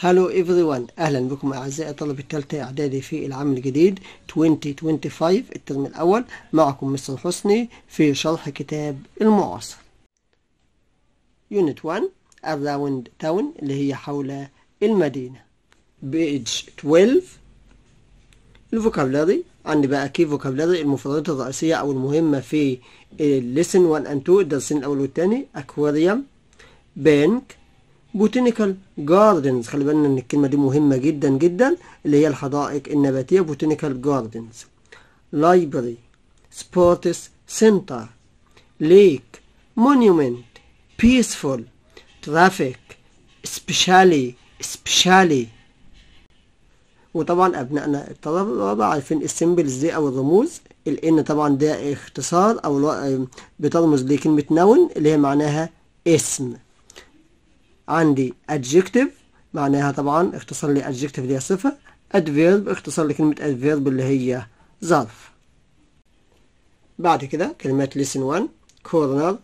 هالو ايفريوان اهلا بكم اعزائي طلبه الثالثه اعدادي في العام الجديد 2025 الترم الاول معكم مستر حسني في شرح كتاب المعاصر يونت 1 اراوند تاون اللي هي حول المدينه بيج 12 الفوكابلاري عندي بقى كيف فوكابلاري المفردات الرئيسيه او المهمه في الليسن 1 اند 2 الدرسين الاول والثاني اكواريوم بانك بوتينيكال جاردنز خلي بالنا ان الكلمه دي مهمه جدا جدا اللي هي الحدائق النباتيه بوتينيكال جاردنز لايبرري سبورتس سنتر ليك مونيومنت بيسفول ترافيك سبيشالي سبيشالي وطبعا ابنائنا الطلبه عارفين السيمبلز دي او الرموز الان طبعا ده اختصار او بترمز لكلمه نون اللي هي معناها اسم عندي adjective معناها طبعا اختصر لي adjective اللي هي صفة adverb لي كلمة adverb اللي هي ظرف بعد كده كلمات lesson 1 corner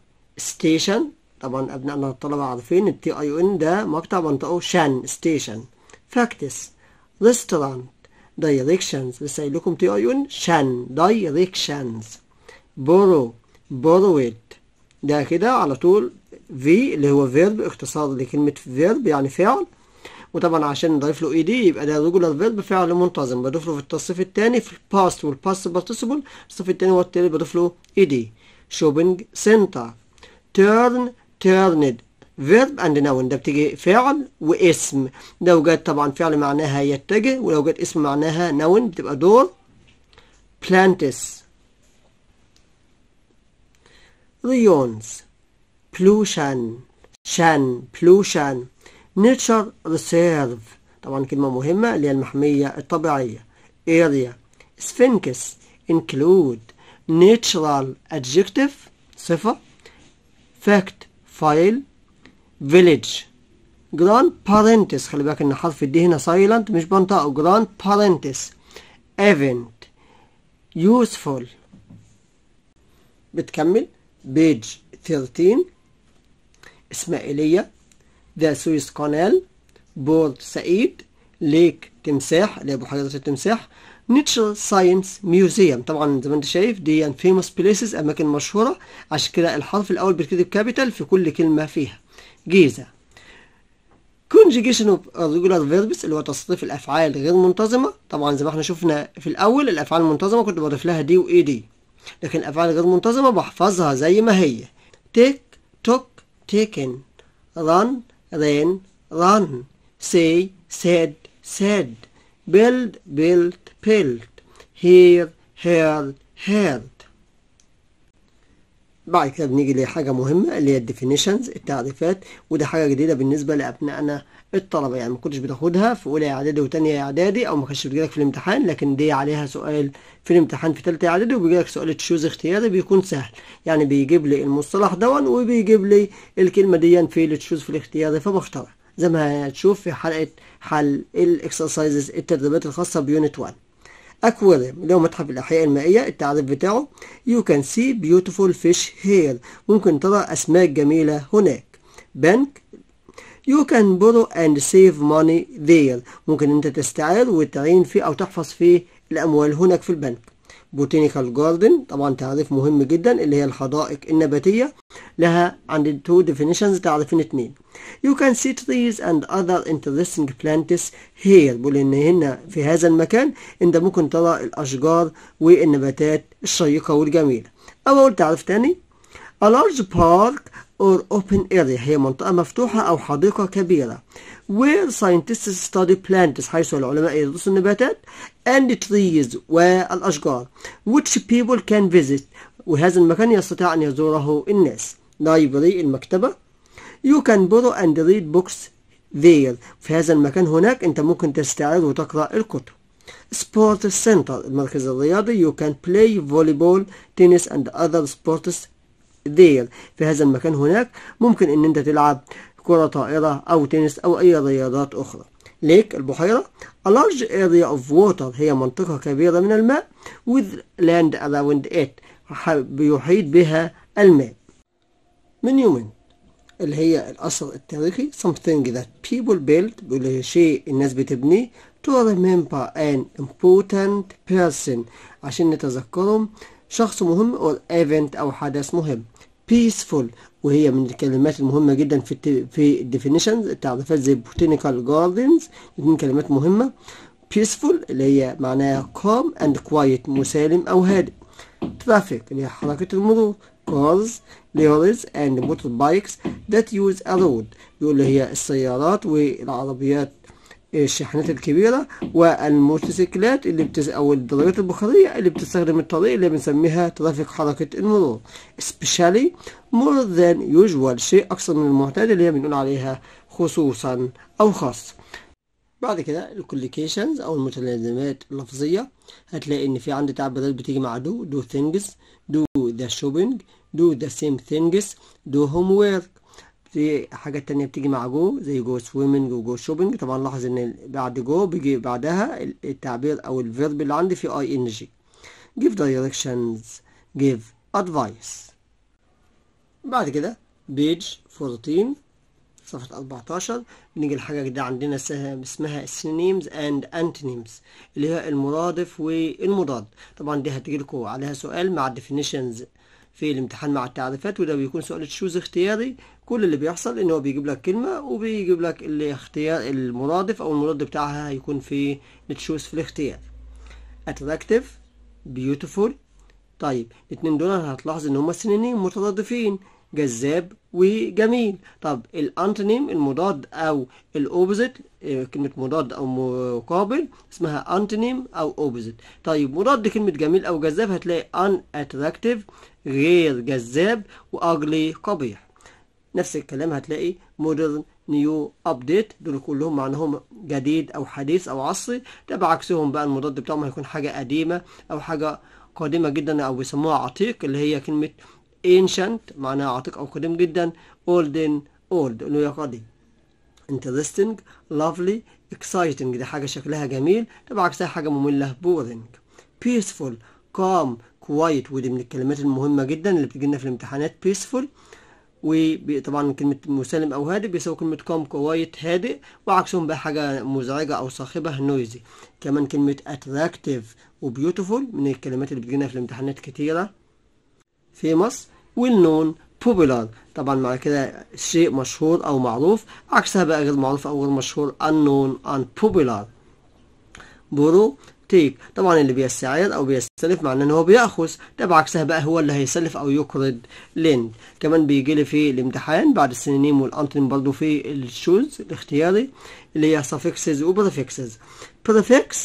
station طبعا أبنائنا الطلبة عارفين التي اي ان ده مقطع منطقه شان station فاكتس restaurant directions لسه قايل لكم تي اي ان شان directions borrow borrow it ده كده على طول في اللي هو فيرب اختصار لكلمة فيرب يعني فعل وطبعا عشان نضيف له ايدي e يبقى ده ريجولار فيرب فعل منتظم بضيف له في التصريف الثاني في الباست والباست بارتيسيبل التصريف الثاني هو بضيف له ايدي شوبينج سنتر تيرن تيرند فيرب اند نون ده بتيجي فعل واسم لو جت طبعا فعل معناها يتجه ولو جت اسم معناها نون بتبقى دور بلانتس ريونز pollution شان pollution nature reserve طبعا كلمة مهمة اللي هي المحمية الطبيعية area sphinx include natural adjective صفة fact file village grand parentes خلي بالك ان حرف الدي هنا silent مش بنطقه grand parentes event useful بتكمل page 13 إسماعيلية ذا سويس قنال بورد سعيد ليك تمساح اللي بحيرة التمساح نيتشر ساينس ميوزيوم طبعا زي ما انت شايف دي فيموس يعني بليسز اماكن مشهوره عشان كده الحرف الاول بيتكتب كابيتال في كل كلمه فيها جيزه conjugation of irregular verbs اللي هو تصريف الافعال غير منتظمه طبعا زي ما احنا شفنا في الاول الافعال المنتظمه كنت بضيف لها دي واي دي لكن الافعال غير منتظمه بحفظها زي ما هي تيك توك taken run ran run say said said build built built hear heard heard بعد كده بنيجي لحاجة مهمة اللي هي الديفينيشنز التعريفات وده حاجة جديدة بالنسبة لأبنائنا الطلبة يعني ما كنتش بتاخدها في أولى إعدادي وثانيه إعدادي أو ما كانتش بتجيلك في الامتحان لكن دي عليها سؤال في الامتحان في ثالثه إعدادي وبيجيلك سؤال تشوز اختياري بيكون سهل يعني بيجيب لي المصطلح دون وبيجيب لي الكلمة دي في التشوز في الاختياري فبختارها زي ما هتشوف في حلقة حل الإكسرسايزز التدريبات الخاصة بيونت 1 أكواريوم اللي هو متحف الأحياء المائية التعريف بتاعه يو كان سي بيوتيفول فيش هير ممكن ترى أسماك جميلة هناك بنك You can borrow and save money there ممكن أنت تستعير وتعين فيه أو تحفظ فيه الأموال هناك في البنك بوتينيكال جاردن طبعا تعريف مهم جدا اللي هي الحدائق النباتية لها عند تو definitions تعريفين اتنين You can see trees and other interesting plants here بقول ان هنا في هذا المكان انت ممكن ترى الاشجار والنباتات الشيقة والجميلة او اقول تعريف تاني A large park or open area هي منطقة مفتوحة أو حديقة كبيرة where scientists study plants حيث العلماء يدرسوا النباتات and trees والأشجار which people can visit وهذا المكان يستطيع أن يزوره الناس library المكتبة you can borrow and read books there في هذا المكان هناك أنت ممكن تستعير وتقرأ الكتب sports center المركز الرياضي you can play volleyball tennis and other sports ديل في هذا المكان هناك ممكن ان انت تلعب كرة طائرة او تنس او اي رياضات اخرى ليك البحيرة A large area of water هي منطقة كبيرة من الماء with land around it بيحيط بها الماء من يومين اللي هي الأثر التاريخي something that people build بيقول شيء الناس بتبنيه to remember an important person عشان نتذكرهم شخص مهم or event أو حدث مهم بيسفول وهي من الكلمات المهمة جدا في في الديفينيشنز التعريفات زي بوتينيكال جاردنز من كلمات مهمة بيسفول اللي هي معناها calm اند كوايت مسالم أو هادئ ترافيك اللي هي حركة المرور cars, lorries and motorbikes that use a road اللي هي السيارات والعربيات الشاحنات الكبيرة والموتوسيكلات اللي بتز... أو الدراجات البخارية اللي بتستخدم الطريق اللي بنسميها ترافيك حركة المرور especially more than usual شيء أكثر من المعتاد اللي هي بنقول عليها خصوصا أو خاص بعد كده الكوليكيشنز أو المتلازمات اللفظية هتلاقي إن في عندي تعبيرات بتيجي مع do do things do the shopping do the same things do homework في حاجات تانية بتيجي مع جو زي جو سويمنج وجو شوبينج طبعا لاحظ ان بعد جو بيجي بعدها التعبير او الفيرب اللي عندي في اي ان جي give directions give advice بعد كده بيج 14 صفحة 14 بنيجي لحاجة جديدة عندنا اسمها synonyms and antonyms اللي هي المرادف والمضاد طبعا دي هتجيلكوا عليها سؤال مع definitions في الامتحان مع التعريفات وده بيكون سؤال تشوز اختياري كل اللي بيحصل ان هو بيجيب لك كلمه وبيجيب لك الاختيار المرادف او المضاد بتاعها هيكون في تشوز في الاختيار اتراكتيف بيوتيفول طيب الاتنين دول هتلاحظ ان هما سينونيم مترادفين جذاب وجميل طب الانتونيم المضاد او الاوبوزيت آه، كلمه مضاد او مقابل اسمها انتونيم او اوبوزيت طيب مضاد كلمه جميل او جذاب هتلاقي ان اتراكتيف غير جذاب واجلي قبيح نفس الكلام هتلاقي مودرن نيو ابديت دول كلهم معناهم جديد او حديث او عصري ده بعكسهم بقى المضاد بتاعهم هيكون حاجه قديمه او حاجه قديمه جدا او بيسموها عتيق اللي هي كلمه ancient معناها عتيق او قديم جدا اولدن old انه يا قديم interesting lovely exciting دي حاجه شكلها جميل ده بعكسها حاجه ممله boring peaceful calm quiet ودي من الكلمات المهمه جدا اللي بتجي لنا في الامتحانات peaceful وطبعا كلمة مسالم أو هادئ بيساوي كلمة كوم كوايت هادئ وعكسهم بقى حاجة مزعجة أو صاخبة نويزي كمان كلمة أتراكتيف وبيوتيفول من الكلمات اللي بتجينا في الامتحانات كتيرة في مصر والنون بوبولار طبعا مع كده شيء مشهور أو معروف عكسها بقى غير معروف أو غير مشهور unknown unpopular برو تيك طبعا اللي بيستعير او بيستلف معناه ان هو بياخذ ده بعكسها بقى هو اللي هيسلف او يقرض لند كمان بيجي لي في الامتحان بعد السينونيم والانتونيم برضه في الشوز الاختياري اللي هي suffixes وبريفكسز prefix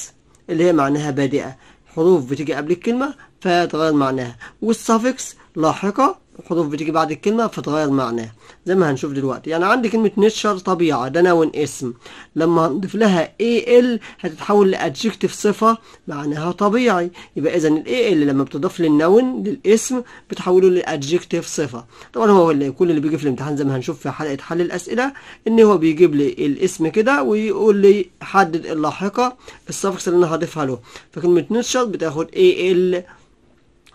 اللي هي معناها بادئه حروف بتيجي قبل الكلمه فتغير معناها والسافكس لاحقه حروف بتيجي بعد الكلمة فتغير معناها زي ما هنشوف دلوقتي يعني عندي كلمة نشر طبيعة ده نون اسم لما هنضيف لها ال هتتحول لادجكتيف صفة معناها طبيعي يبقى إذا ال لما بتضاف للنون للاسم بتحوله لادجكتيف صفة طبعا هو اللي كل اللي بيجي في الامتحان زي ما هنشوف في حلقة حل الأسئلة إن هو بيجيب لي الاسم كده ويقول لي حدد اللاحقة السفكس اللي أنا هضيفها له فكلمة نشر بتاخد ال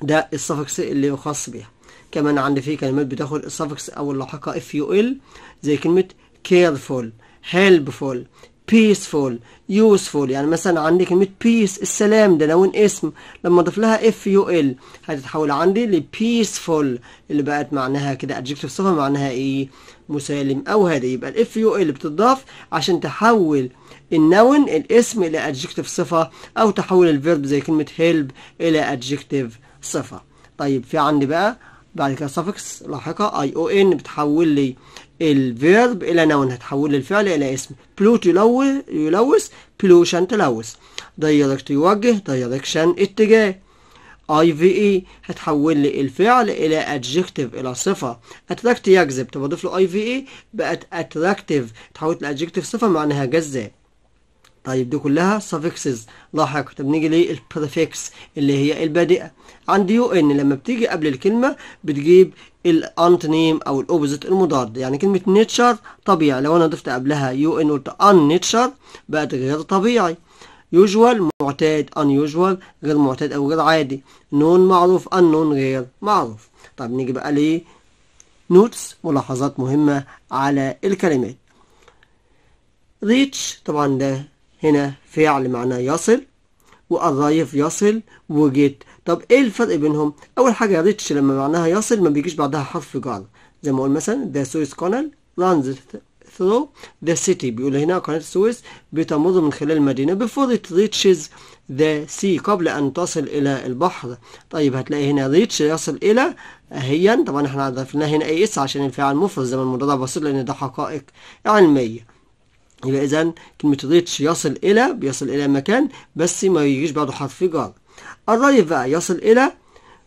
ده السفكس اللي يخص بيها كمان عندي في كلمات بتاخد السفكس أو اللاحقة اف يو ال زي كلمة كيرفول هيلبفول بيسفول يوسفول يعني مثلا عندي كلمة بيس السلام ده لون اسم لما اضيف لها اف يو ال هتتحول عندي لبيسفول اللي بقت معناها كده ادجكتيف صفة معناها ايه مسالم او هادي يبقى الاف يو ال بتضاف عشان تحول النون الاسم الى ادجكتيف صفه او تحول الفيرب زي كلمه هيلب الى ادجكتيف صفه طيب في عندي بقى بعد كده suffix لاحقة ION بتحول لي الفيرب إلى نون e هتحول لي الفعل إلى اسم بلوت يلوث بلوشن تلوث دايركت يوجه دايركشن اتجاه اي في اي هتحول لي الفعل الى ادجكتيف الى صفه اتراكت يجذب تبقى اضيف له اي في اي بقت اتراكتيف تحولت لادجكتيف صفه معناها جذاب طيب دي كلها suffixes لاحق طب نيجي prefix اللي هي البادئه عندي يو ان لما بتيجي قبل الكلمه بتجيب الانتنيم او الاوبوزيت المضاد يعني كلمه نيتشر طبيعي لو انا ضفت قبلها يو ان قلت ان نيتشر بقت غير طبيعي يوجوال معتاد ان يوجوال غير معتاد او غير عادي نون معروف ان نون غير معروف طب نيجي بقى ليه نوتس ملاحظات مهمه على الكلمات ريتش طبعا ده هنا فعل معناه يصل وأضايف يصل وجيت طب ايه الفرق بينهم اول حاجه ريتش لما معناها يصل ما بيجيش بعدها حرف جر زي ما اقول مثلا ذا سويس كونال رانز ثرو ذا سيتي بيقول هنا قناه السويس بتمر من خلال المدينه before it reaches the sea قبل ان تصل الى البحر طيب هتلاقي هنا ريتش يصل الى هيا طبعا احنا عرفناه هنا اي اس عشان الفعل مفرد زي ما المضارع بسيط لان ده حقائق علميه يبقى إذا كلمة ريتش يصل إلى بيصل إلى مكان بس ما يجيش بعده حرف جر الرايف بقى يصل إلى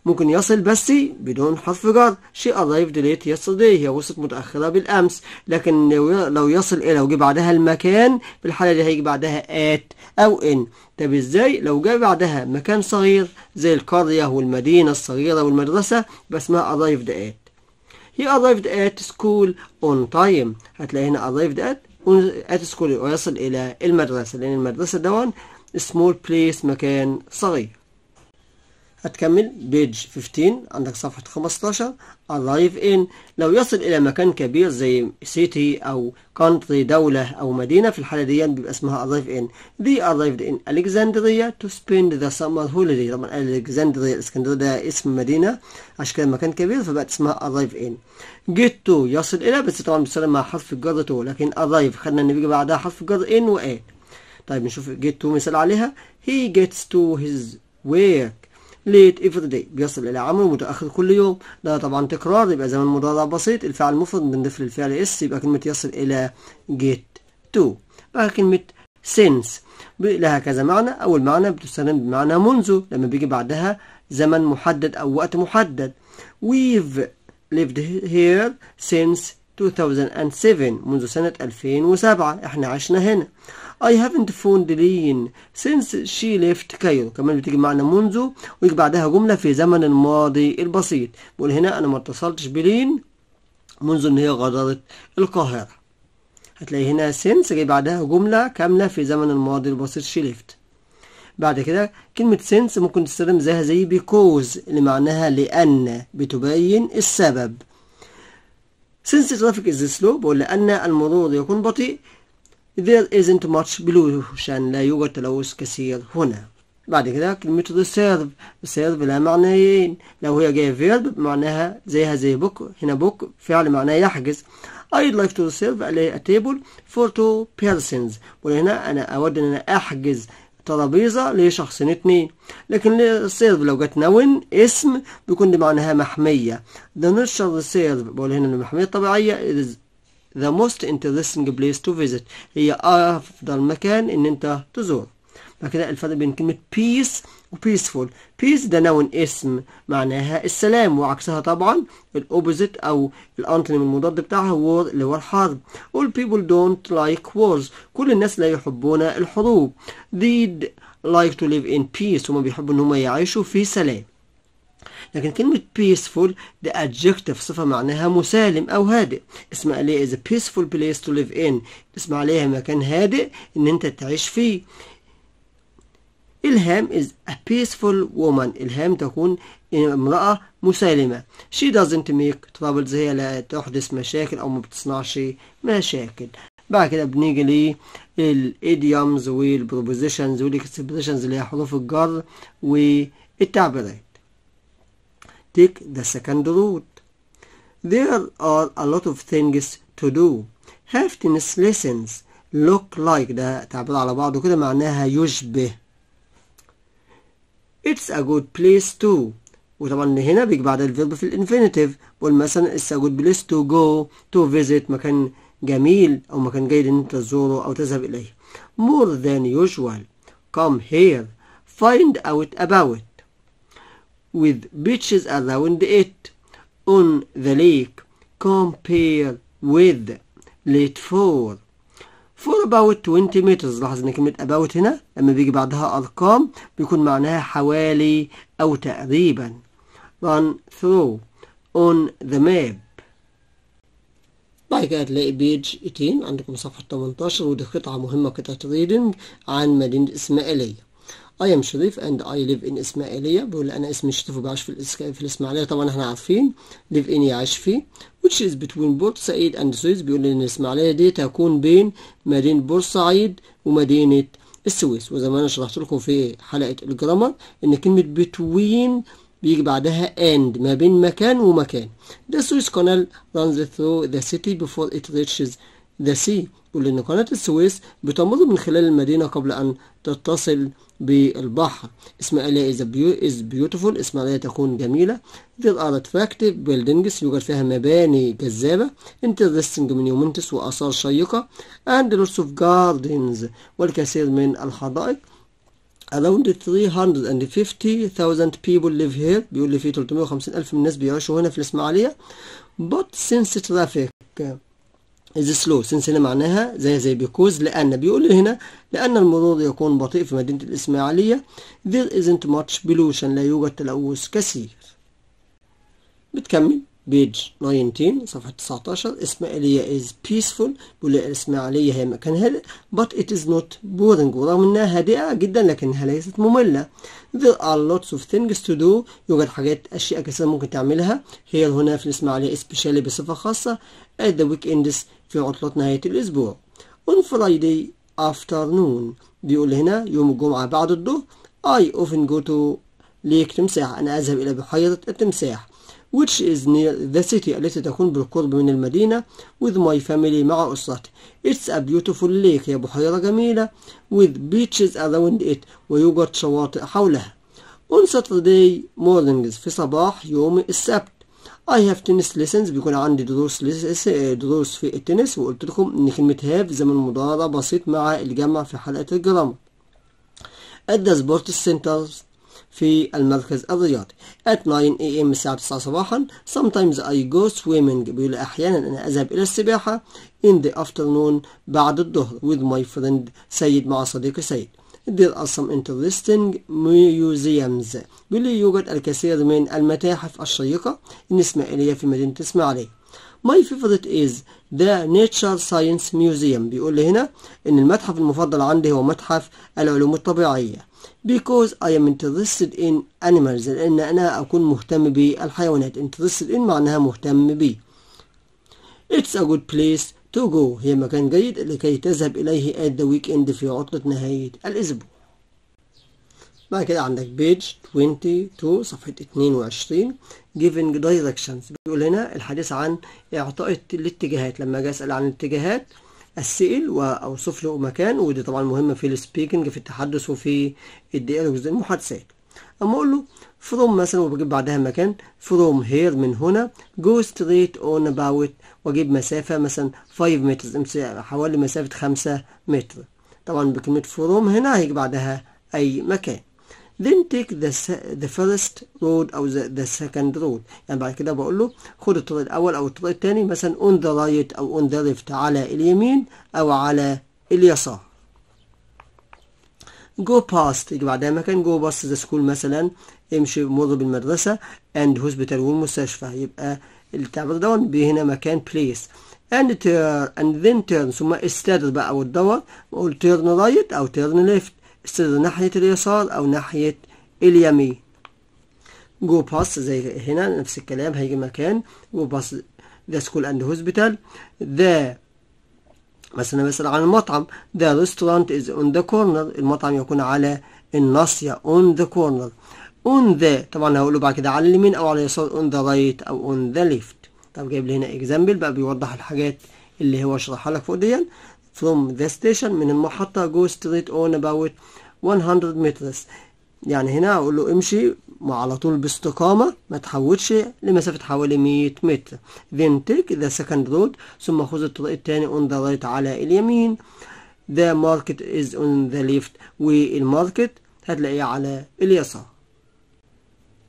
ممكن يصل بس بدون حرف جر شيء arrived late yesterday هي وصلت متأخرة بالأمس لكن لو يصل إلى وجي بعدها المكان في الحالة دي هيجي بعدها at أو in طب إزاي لو جه بعدها مكان صغير زي القرية والمدينة الصغيرة والمدرسة بس اسمها arrived at he arrived at school on time هتلاقي هنا arrived at سكول ويصل إلى المدرسة لأن المدرسة دون سمول بليس مكان صغير هتكمل بيج 15 عندك صفحة 15 ارايف ان لو يصل إلى مكان كبير زي سيتي أو كونتري دولة أو مدينة في الحالة دي بيبقى اسمها ارايف ان they ارايف ان ألكسندرية تو سبيند ذا سمر هوليدي طبعا ألكسندريا الإسكندرية ده اسم مدينة عشان كده مكان كبير فبقت اسمها ارايف ان جيت تو يصل إلى بس طبعا بتستخدم مع حرف الجر تو لكن ارايف خدنا إن بيجي بعدها حرف الجر ان وايه طيب نشوف جيت تو مثال عليها he gets to his work late every بيصل إلى عمل متأخر كل يوم ده طبعا تكرار يبقى زمن مضارع بسيط الفعل مفرد بنضيف للفعل اس يبقى كلمة يصل إلى get to بقى كلمة since لها كذا معنى أول معنى بتستخدم بمعنى منذ لما بيجي بعدها زمن محدد أو وقت محدد we've lived here since 2007 منذ سنة 2007 احنا عشنا هنا I haven't phoned Lynn since she left Cairo كمان بتيجي معنا منذ ويجي بعدها جملة في زمن الماضي البسيط بقول هنا أنا ما اتصلتش بلين منذ إن هي غادرت القاهرة هتلاقي هنا since جاي بعدها جملة كاملة في زمن الماضي البسيط she left بعد كده كلمة since ممكن تستخدم زيها زي because اللي معناها لأن بتبين السبب since traffic is slow بقول لأن المرور يكون بطيء There isn't much pollution لا يوجد تلوث كثير هنا بعد كده كلمة ريسيرف ريسيرف لها معنيين لو هي جاية فيرب معناها زيها زي بوك هنا بوك فعل معناه يحجز I'd like to reserve a table for two persons وهنا أنا أود أن أنا أحجز ترابيزة لشخصين اتنين لكن السيرف لو جت نون اسم بيكون معناها محمية ذا نشر السيرف بقول هنا المحمية الطبيعية is the most interesting place to visit هي أفضل مكان إن أنت تزور فكده الفرق بين كلمة peace و peaceful peace ده نون اسم معناها السلام وعكسها طبعا الأوبوزيت أو الأنتونيم المضاد بتاعها war اللي هو الحرب all people don't like wars كل الناس لا يحبون الحروب they like to live in peace هما بيحبوا إن هما يعيشوا في سلام لكن كلمة peaceful ده adjective صفة معناها مسالم أو هادئ اسمع ليه is a peaceful place to live in اسمع عليها مكان هادئ إن أنت تعيش فيه إلهام is a peaceful woman إلهام تكون امرأة مسالمة she doesn't make troubles هي لا تحدث مشاكل أو ما بتصنعش مشاكل بعد كده بنيجي للإيديومز والبروبوزيشنز والإكسبريشنز اللي هي حروف الجر والتعبيرات Take the second route. There are a lot of things to do. Haftness lessons look like ده تعبير على بعضه كده معناها يشبه. It's a good place to وطبعا هنا بيجي بعد الفيرب في الانفينيتيف بقول مثلا it's a good place to go to visit مكان جميل أو مكان جيد إن أنت تزوره أو تذهب إليه. More than usual. Come here. Find out about. with beaches around it on the lake compare with late for for about 20 meters لاحظ ان كلمة about هنا لما بيجي بعدها ارقام بيكون معناها حوالي او تقريبا run through on the map بعد كده هتلاقي بيج 200 عندكم صفحة 18 ودي قطعة مهمة قطعة ريدنج عن مدينة إسماعيلية I am شريف and I live in إسماعيلية بيقول أنا اسمي شريف وبعيش في في الإسماعيلية طبعا احنا عارفين live in يعيش فيه which is between بورسعيد and سويس بيقول إن الإسماعيلية دي تكون بين مدينة بورسعيد ومدينة السويس وزي ما أنا شرحت لكم في حلقة الجرامر إن كلمة between بيجي بعدها and ما بين مكان ومكان. The Suez Canal runs through the city before it reaches the sea ولأن قناة السويس بتمر من خلال المدينة قبل أن تتصل بالبحر اسماعيلية is, is beautiful اسم اسماعيلية تكون جميلة there are attractive buildings يوجد فيها مباني جذابة interesting monuments وآثار شيقة and lots of gardens والكثير من الحدائق around 350,000 people live here بيقول لي في 350 ألف من الناس بيعيشوا هنا في الإسماعيلية but since traffic ذا سلو سنس هنا معناها زي زي بيكوز لأن بيقول هنا لأن المرور يكون بطيء في مدينة الإسماعيلية there isn't much pollution لا يوجد تلوث كثير بتكمل بيج 19 صفحة 19 إسماعيلية is peaceful بيقول الإسماعيلية هي مكان هادئ but it is not boring ورغم إنها هادئة جدا لكنها ليست مملة there are lots of things to do يوجد حاجات أشياء كثيرة ممكن تعملها هي هنا في الإسماعيلية especially بصفة خاصة at the weekends في عطلات نهاية الأسبوع on Friday afternoon بيقول هنا يوم الجمعة بعد الظهر I often go to ليك تمساح أنا أذهب إلى بحيرة التمساح which is near the city التي تكون بالقرب من المدينة with my family مع أسرتي It's a beautiful lake هي بحيرة جميلة with beaches around it ويوجد شواطئ حولها On Saturday mornings في صباح يوم السبت I have tennis lessons بيكون عندي دروس دروس في التنس وقلت لكم ان كلمة have زمن مضارع بسيط مع الجمع في حلقة الجرامر At the sports centers في المركز الرياضي at 9 am الساعة 9 صباحا sometimes I go swimming بيقول أحيانا أنا أذهب إلى السباحة in the afternoon بعد الظهر with my friend سيد مع صديقي سيد there are some interesting museums بيقول لي يوجد الكثير من المتاحف الشيقة الإسماعيلية في مدينة إسماعيلية My favorite is ده نيتشر ساينس ميوزيوم بيقول لي هنا ان المتحف المفضل عندي هو متحف العلوم الطبيعية because I am interested in animals لأن أنا أكون مهتم بالحيوانات interested in معناها مهتم بيه It's a good place to go هي مكان جيد لكي تذهب إليه at the weekend في عطلة نهاية الأسبوع بعد كده عندك بيج 22 صفحة 22 giving دايركشنز بيقول هنا الحديث عن إعطاء الاتجاهات لما أجي أسأل عن الاتجاهات السئل وأوصف له مكان ودي طبعا مهمة في السبيكنج في التحدث وفي الديالوجز المحادثات أما أقول له فروم مثلا وبجيب بعدها مكان فروم هير من هنا جو ستريت اون اباوت واجيب مسافة مثلا 5 متر حوالي مسافة 5 متر طبعا بكلمة فروم هنا هيجي بعدها أي مكان then take the the first road او the, the second road يعني بعد كده بقول له خد الطريق الاول او الطريق الثاني مثلا on the right او on the left على اليمين او على اليسار go past يجي بعدها مكان go past the school مثلا امشي مر بالمدرسة and hospital والمستشفى يبقى التعبير ده هنا مكان place and turn and then turn ثم استدر بقى وتدور وقول turn right او turn left سر ناحية اليسار أو ناحية اليمين جو باس زي هنا نفس الكلام هيجي مكان جو باس ذا سكول أند هوسبيتال ذا مثلا مثلا عن المطعم ذا ريستورانت از اون ذا كورنر المطعم يكون على الناصية اون ذا كورنر اون ذا طبعا هقوله بعد كده على اليمين او على اليسار اون ذا رايت او اون ذا ليفت طب جايب لي هنا اكزامبل بقى بيوضح الحاجات اللي هو شرحها لك فوق دي from the station من المحطة go straight on about 100 meters يعني هنا اقول له امشي على طول باستقامة ما تحولش لمسافة حوالي 100 متر then take the second road ثم خذ الطريق التاني on the right على اليمين the market is on the left والماركت هتلاقيه على اليسار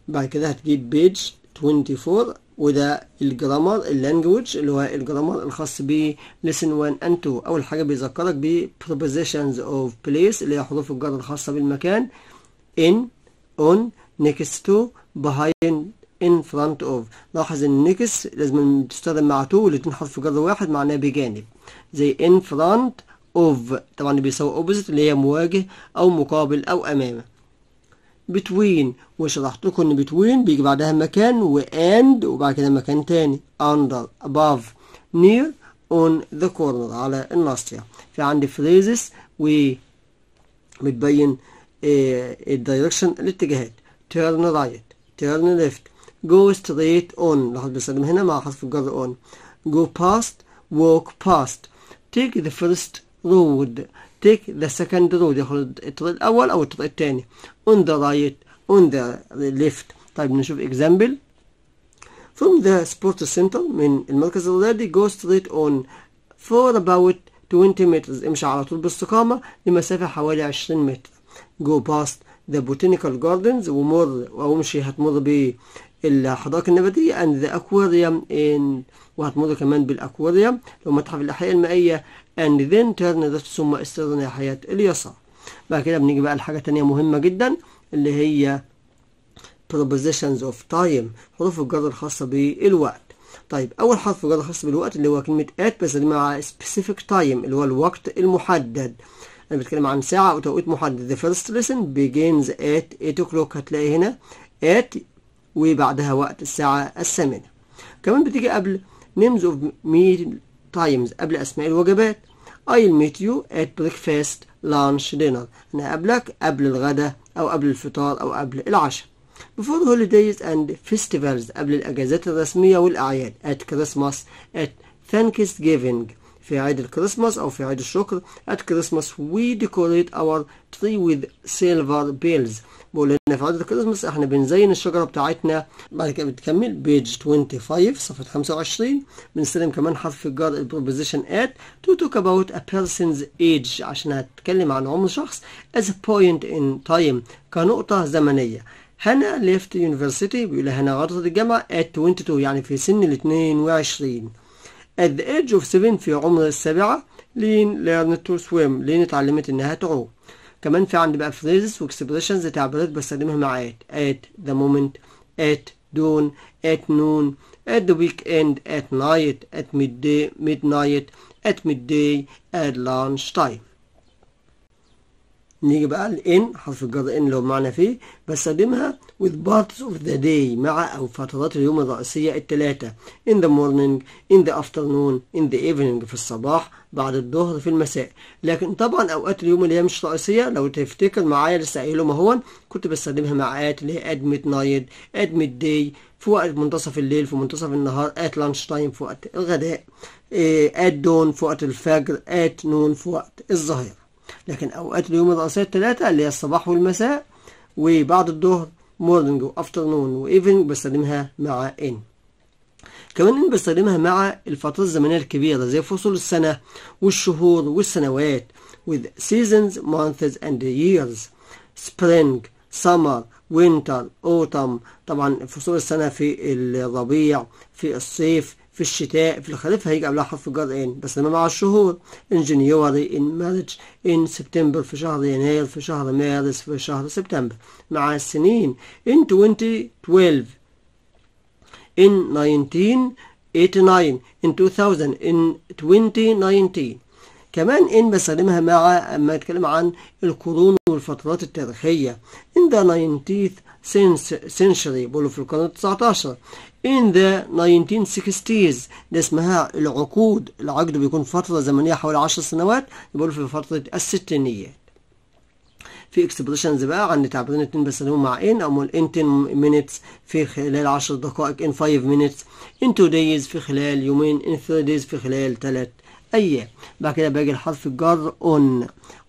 بعد كده هتجيب page 24 وده الجرامر اللانجوج اللي هو الجرامر الخاص ب لسن 1 اند 2 اول حاجه بيذكرك ب propositions of place اللي هي حروف الجر الخاصه بالمكان in on next to behind in front of لاحظ ان next لازم تستخدم مع to والاتنين حرف جر واحد معناه بجانب زي in front of طبعا بيساوي opposite اللي هي مواجه او مقابل او امامه بتوين وشرحت لكم ان بتوين بيجي بعدها مكان واند وبعد كده مكان تاني اندر اباف نير اون ذا كورنر على الناصيه يعني. في عندي فريزز و متبين الدايركشن آه، الاتجاهات تيرن رايت تيرن ليفت جو ستريت اون لاحظ بستخدم هنا مع حرف الجر اون جو باست walk past take the first road take the second road ياخد الطريق الأول أو الطريق الثاني on the right on the left طيب نشوف example from the sports center من المركز الرياضي go straight on for about 20 meters امشي على طول باستقامة لمسافة حوالي 20 متر go past the botanical gardens ومر أو امشي هتمر ب الحدائق النباتية and the aquarium in وهتمر كمان بالأكواريوم لو متحف الأحياء المائية and then turn left ثم استرنا ناحية اليسار بعد كده بنيجي بقى لحاجة تانية مهمة جدا اللي هي propositions of time حروف الجر الخاصة بالوقت طيب أول حرف جر خاص بالوقت اللي هو كلمة ات بس مع specific time اللي هو الوقت المحدد أنا بتكلم عن ساعة أو توقيت محدد the first lesson begins at 8 o'clock هتلاقي هنا at وبعدها وقت الساعة الثامنة كمان بتيجي قبل names of meal times قبل أسماء الوجبات I'll meet you at breakfast لانش دينر أنا قبلك قبل الغداء أو قبل الفطار أو قبل العشاء بفور هوليديز اند فيستيفالز قبل الأجازات الرسمية والأعياد كريسماس ات ثانكس جيفينج في عيد الكريسماس أو في عيد الشكر at Christmas we decorate our tree with silver bells بقول لنا في عيد الكريسماس احنا بنزين الشجرة بتاعتنا بعد كده بتكمل بيج 25 صفحة 25 بنستلم كمان حرف الجر البروبوزيشن at to talk about a person's age عشان هتكلم عن عمر شخص as a point in time كنقطة زمنية هنا left university بيقول هنا غادرت الجامعة at 22 يعني في سن ال 22 at the age of 7 في عمر السابعة لين learned to swim لين اتعلمت انها تعوم كمان في عندي بقى phrases و واكسبريشنز تعبيرات بستخدمها مع at at the moment at dawn at noon at the weekend at night at midday midnight at midday at lunch time. نيجي بقى لإن حرف الجر إن اللي هو فيه بستخدمها with parts of the day مع أو فترات اليوم الرئيسية الثلاثة in the morning in the afternoon in the evening في الصباح بعد الظهر في المساء لكن طبعا أوقات اليوم اللي هي مش رئيسية لو تفتكر معايا لسه لهم أهون كنت بستخدمها مع آت اللي هي at midnight at midday في وقت منتصف الليل في منتصف النهار at lunch time في وقت الغداء إيه، at dawn في وقت الفجر at noon في وقت الظهيرة لكن أوقات اليوم الرئيسية الثلاثة اللي هي الصباح والمساء وبعد الظهر مورنينج وافترنون وايفنج بستخدمها مع ان كمان ان بستخدمها مع الفترات الزمنيه الكبيره زي فصول السنه والشهور والسنوات with seasons months and years spring summer winter autumn طبعا فصول السنه في الربيع في الصيف في الشتاء في الخريف هيجي قبلها حرف الجر ان بس لما مع الشهور in January in March in September في شهر يناير في شهر مارس في شهر سبتمبر مع السنين in 2012 in 1989 in 2000 in 2019 كمان ان بستخدمها مع اما اتكلم عن القرون والفترات التاريخية in the 19th century بقوله في القرن 19 In the 1960s ده اسمها العقود العقد بيكون فترة زمنية حوالي 10 سنوات يقولوا في فترة الستينيات في اكسبريشنز بقى عن تعبيرين اتنين بس هم مع ان امال ان 10 minutes في خلال 10 دقائق ان 5 minutes ان 2 days في خلال يومين ان 3 days في خلال 3 ايام بعد كده باجي الحرف الجر اون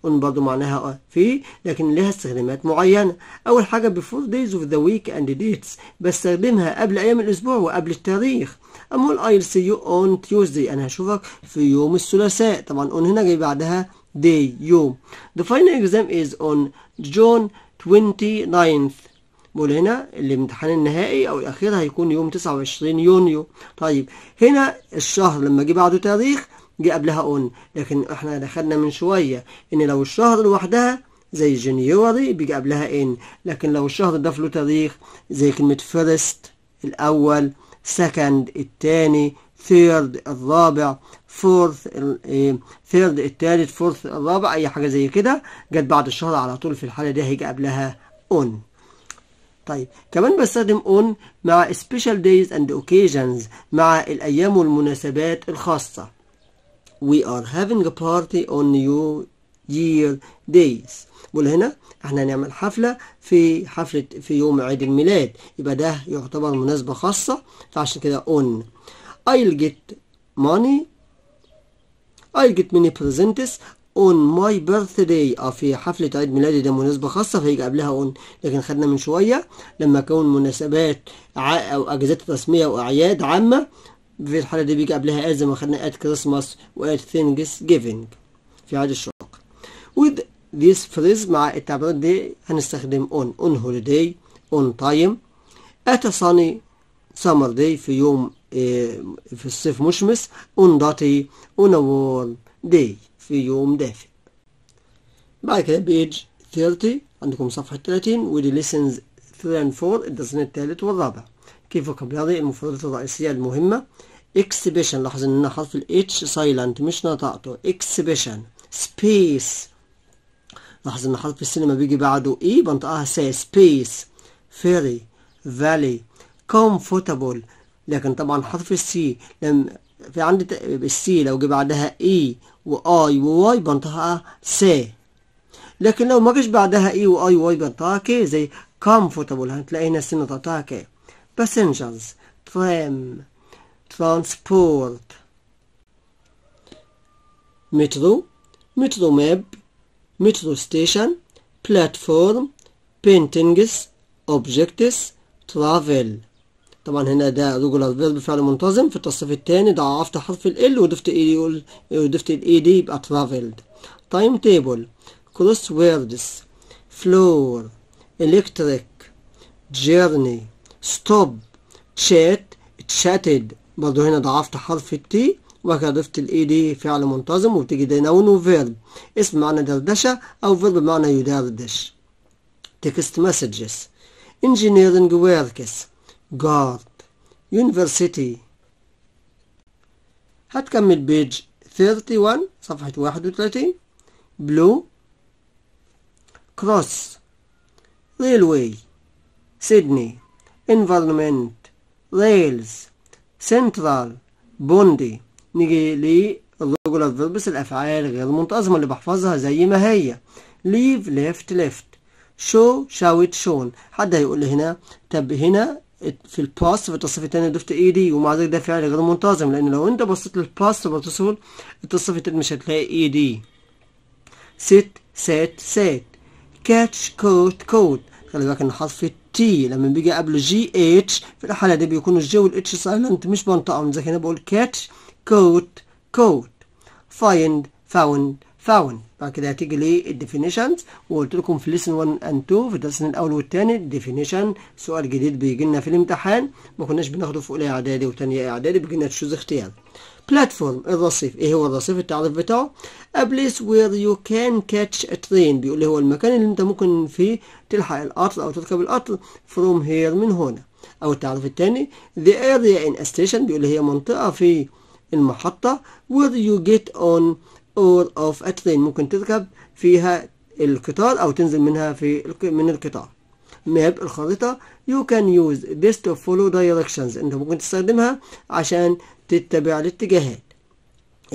برضه معناها آه، في لكن لها استخدامات معينة أول حاجة بفور دايز اوف ذا ويك اند ديتس بستخدمها قبل أيام الأسبوع وقبل التاريخ أمال I'll see you on Tuesday أنا هشوفك في يوم الثلاثاء طبعا اون هنا جاي بعدها day يوم the final exam is on June 29th بقول هنا الامتحان النهائي او الاخير هيكون يوم 29 يونيو طيب هنا الشهر لما جه بعده تاريخ جه قبلها اون لكن احنا دخلنا من شوية ان لو الشهر لوحدها زي جينيوري بيجي قبلها ان لكن لو الشهر ضاف له تاريخ زي كلمة فيرست الاول سكند الثاني ثيرد الرابع فورث ثيرد إيه، الثالث فورث الرابع اي حاجة زي كده جت بعد الشهر على طول في الحالة دي هيجي قبلها اون طيب كمان بستخدم on مع special days and occasions مع الأيام والمناسبات الخاصة we are having a party on new year days هنا احنا هنعمل حفلة في حفلة في يوم عيد الميلاد يبقى ده يعتبر مناسبة خاصة فعشان كده on I'll get money I'll get many presents on my birthday اه في حفلة عيد ميلادي ده مناسبة خاصة فيجي قبلها on لكن خدنا من شوية لما كون مناسبات او اجازات رسمية واعياد عامة في الحالة دي بيجي قبلها as ما خدنا at Christmas و at Thanksgiving في عيد الشوق with this phrase مع التعبيرات دي هنستخدم on on holiday on time at a sunny summer day في يوم آه، في الصيف مشمس on dirty on a warm day في يوم دافئ بعد كده بيج 30 عندكم صفحة 30 ودي lessons 3 and 4 الدرسين الثالث والرابع كيف فوكابلاري المفردات الرئيسية المهمة اكسبيشن لاحظ ان حرف الاتش سايلنت مش نطقته اكسبيشن سبيس لاحظ ان حرف السينما بيجي بعده اي بنطقها سي سبيس فيري فالي كومفورتابل لكن طبعا حرف السي لما في عندي السي لو جه بعدها اي واي وواي بنطقها سي لكن لو ما جاش بعدها اي واي واي بنطقها كي زي كومفورتابل هتلاقي هنا السين نطقتها كي باسنجرز tram transport مترو مترو ماب مترو ستيشن بلاتفورم بينتينجس اوبجكتس ترافل طبعا هنا ده رجولار فيرب فعل منتظم في التصريف الثاني ضعفت حرف ال ال وضفت اي دي وضفت الاي دي يبقى ترافلد تايم تيبل كروس ويردز فلور الكتريك جيرني ستوب تشات تشاتد برضه هنا ضعفت حرف الـ T كده ضفت الاي دي فعل منتظم وبتيجي ده نون فيرب اسم معنى دردشه او فيرب معنى يدردش تكست مسجز انجينيرنج وركس جارد يونيفرسيتي هتكمل بيج 31 صفحة 31 بلو كروس ريلوي سيدني environment rails سنترال بوندي نيجي للريجولار فيربس الافعال غير المنتظمه اللي بحفظها زي ما هي ليف ليفت ليفت شو شاوت شون حد هيقول لي هنا طب هنا في الباست في التصريف الثاني ضفت اي e دي ومع ذلك ده فعل غير منتظم لان لو انت بصيت للباست في التصريف الثاني مش هتلاقي اي دي ست سات سات كاتش كوت كوت خلي بالك ان حرف تي لما بيجي قبل جي اتش في الحالة دي بيكون الجي والاتش سايلنت مش بنطقهم زي هنا بقول كاتش كوت كوت فايند فاوند فاوند بعد كده هتيجي الديفينيشنز وقلت لكم في ليسن 1 اند 2 في الدرس الاول والثاني الديفينيشن سؤال جديد بيجي لنا في الامتحان ما كناش بناخده في اولى اعدادي وثانيه اعدادي بيجي لنا تشوز اختيار بلاتفورم الرصيف ايه هو الرصيف التعريف بتاعه a place where you can catch a train بيقول إيه هو المكان اللي انت ممكن فيه تلحق القطر او تركب القطر from here من هنا او التعريف التاني the area in a station بيقول إيه هي منطقة في المحطة where you get on or off a train ممكن تركب فيها القطار او تنزل منها في من القطار ماب الخريطة you can use this to follow directions انت ممكن تستخدمها عشان تتبع الاتجاهات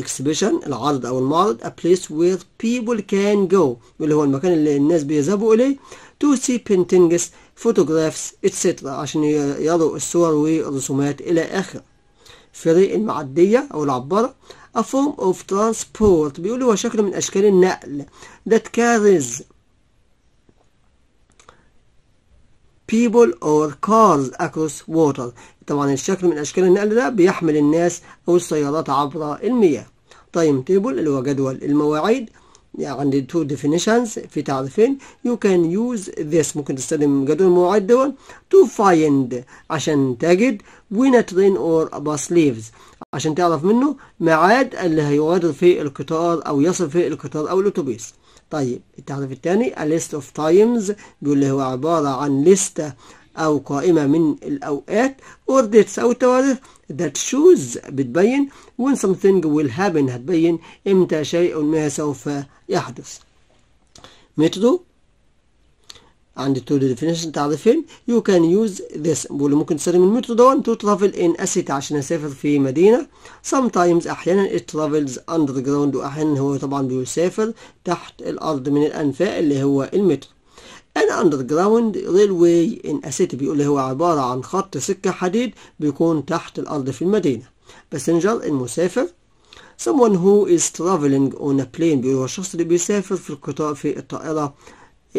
exhibition العرض او المعرض a place where people can go اللي هو المكان اللي الناس بيذهبوا اليه to see paintings photographs etc عشان يروا الصور والرسومات الى اخره فريق المعدية او العبارة a form of transport بيقولوا هو شكل من اشكال النقل that carries people or cars across water طبعا الشكل من أشكال النقل ده بيحمل الناس أو السيارات عبر المياه تايم تيبل اللي هو جدول المواعيد يعني عندي تو ديفينيشنز في تعريفين يو كان يوز ذس ممكن تستخدم جدول المواعيد دول تو فايند عشان تجد وين ترين اور باس ليفز عشان تعرف منه ميعاد اللي هيغادر فيه القطار او يصل فيه القطار او الاتوبيس طيب التعريف الثاني a list of times بيقول لي هو عبارة عن لستة أو قائمة من الأوقات or dates أو تواريخ that shows بتبين when something will happen هتبين إمتى شيء ما سوف يحدث مترو عندي تو ديفينيشن تعرفين يو كان يوز ذس بقول ممكن تستخدم المترو دون تو ترافل ان اسيت عشان اسافر في مدينه سام تايمز احيانا ات ترافلز اندر جراوند واحيانا هو طبعا بيسافر تحت الارض من الانفاق اللي هو المترو اندر جراوند ريل in ان اسيت بيقول هو عبارة عن خط سكة حديد بيكون تحت الأرض في المدينة باسنجر المسافر someone who is traveling on a plane بيقول هو الشخص اللي بيسافر في القطار في الطائرة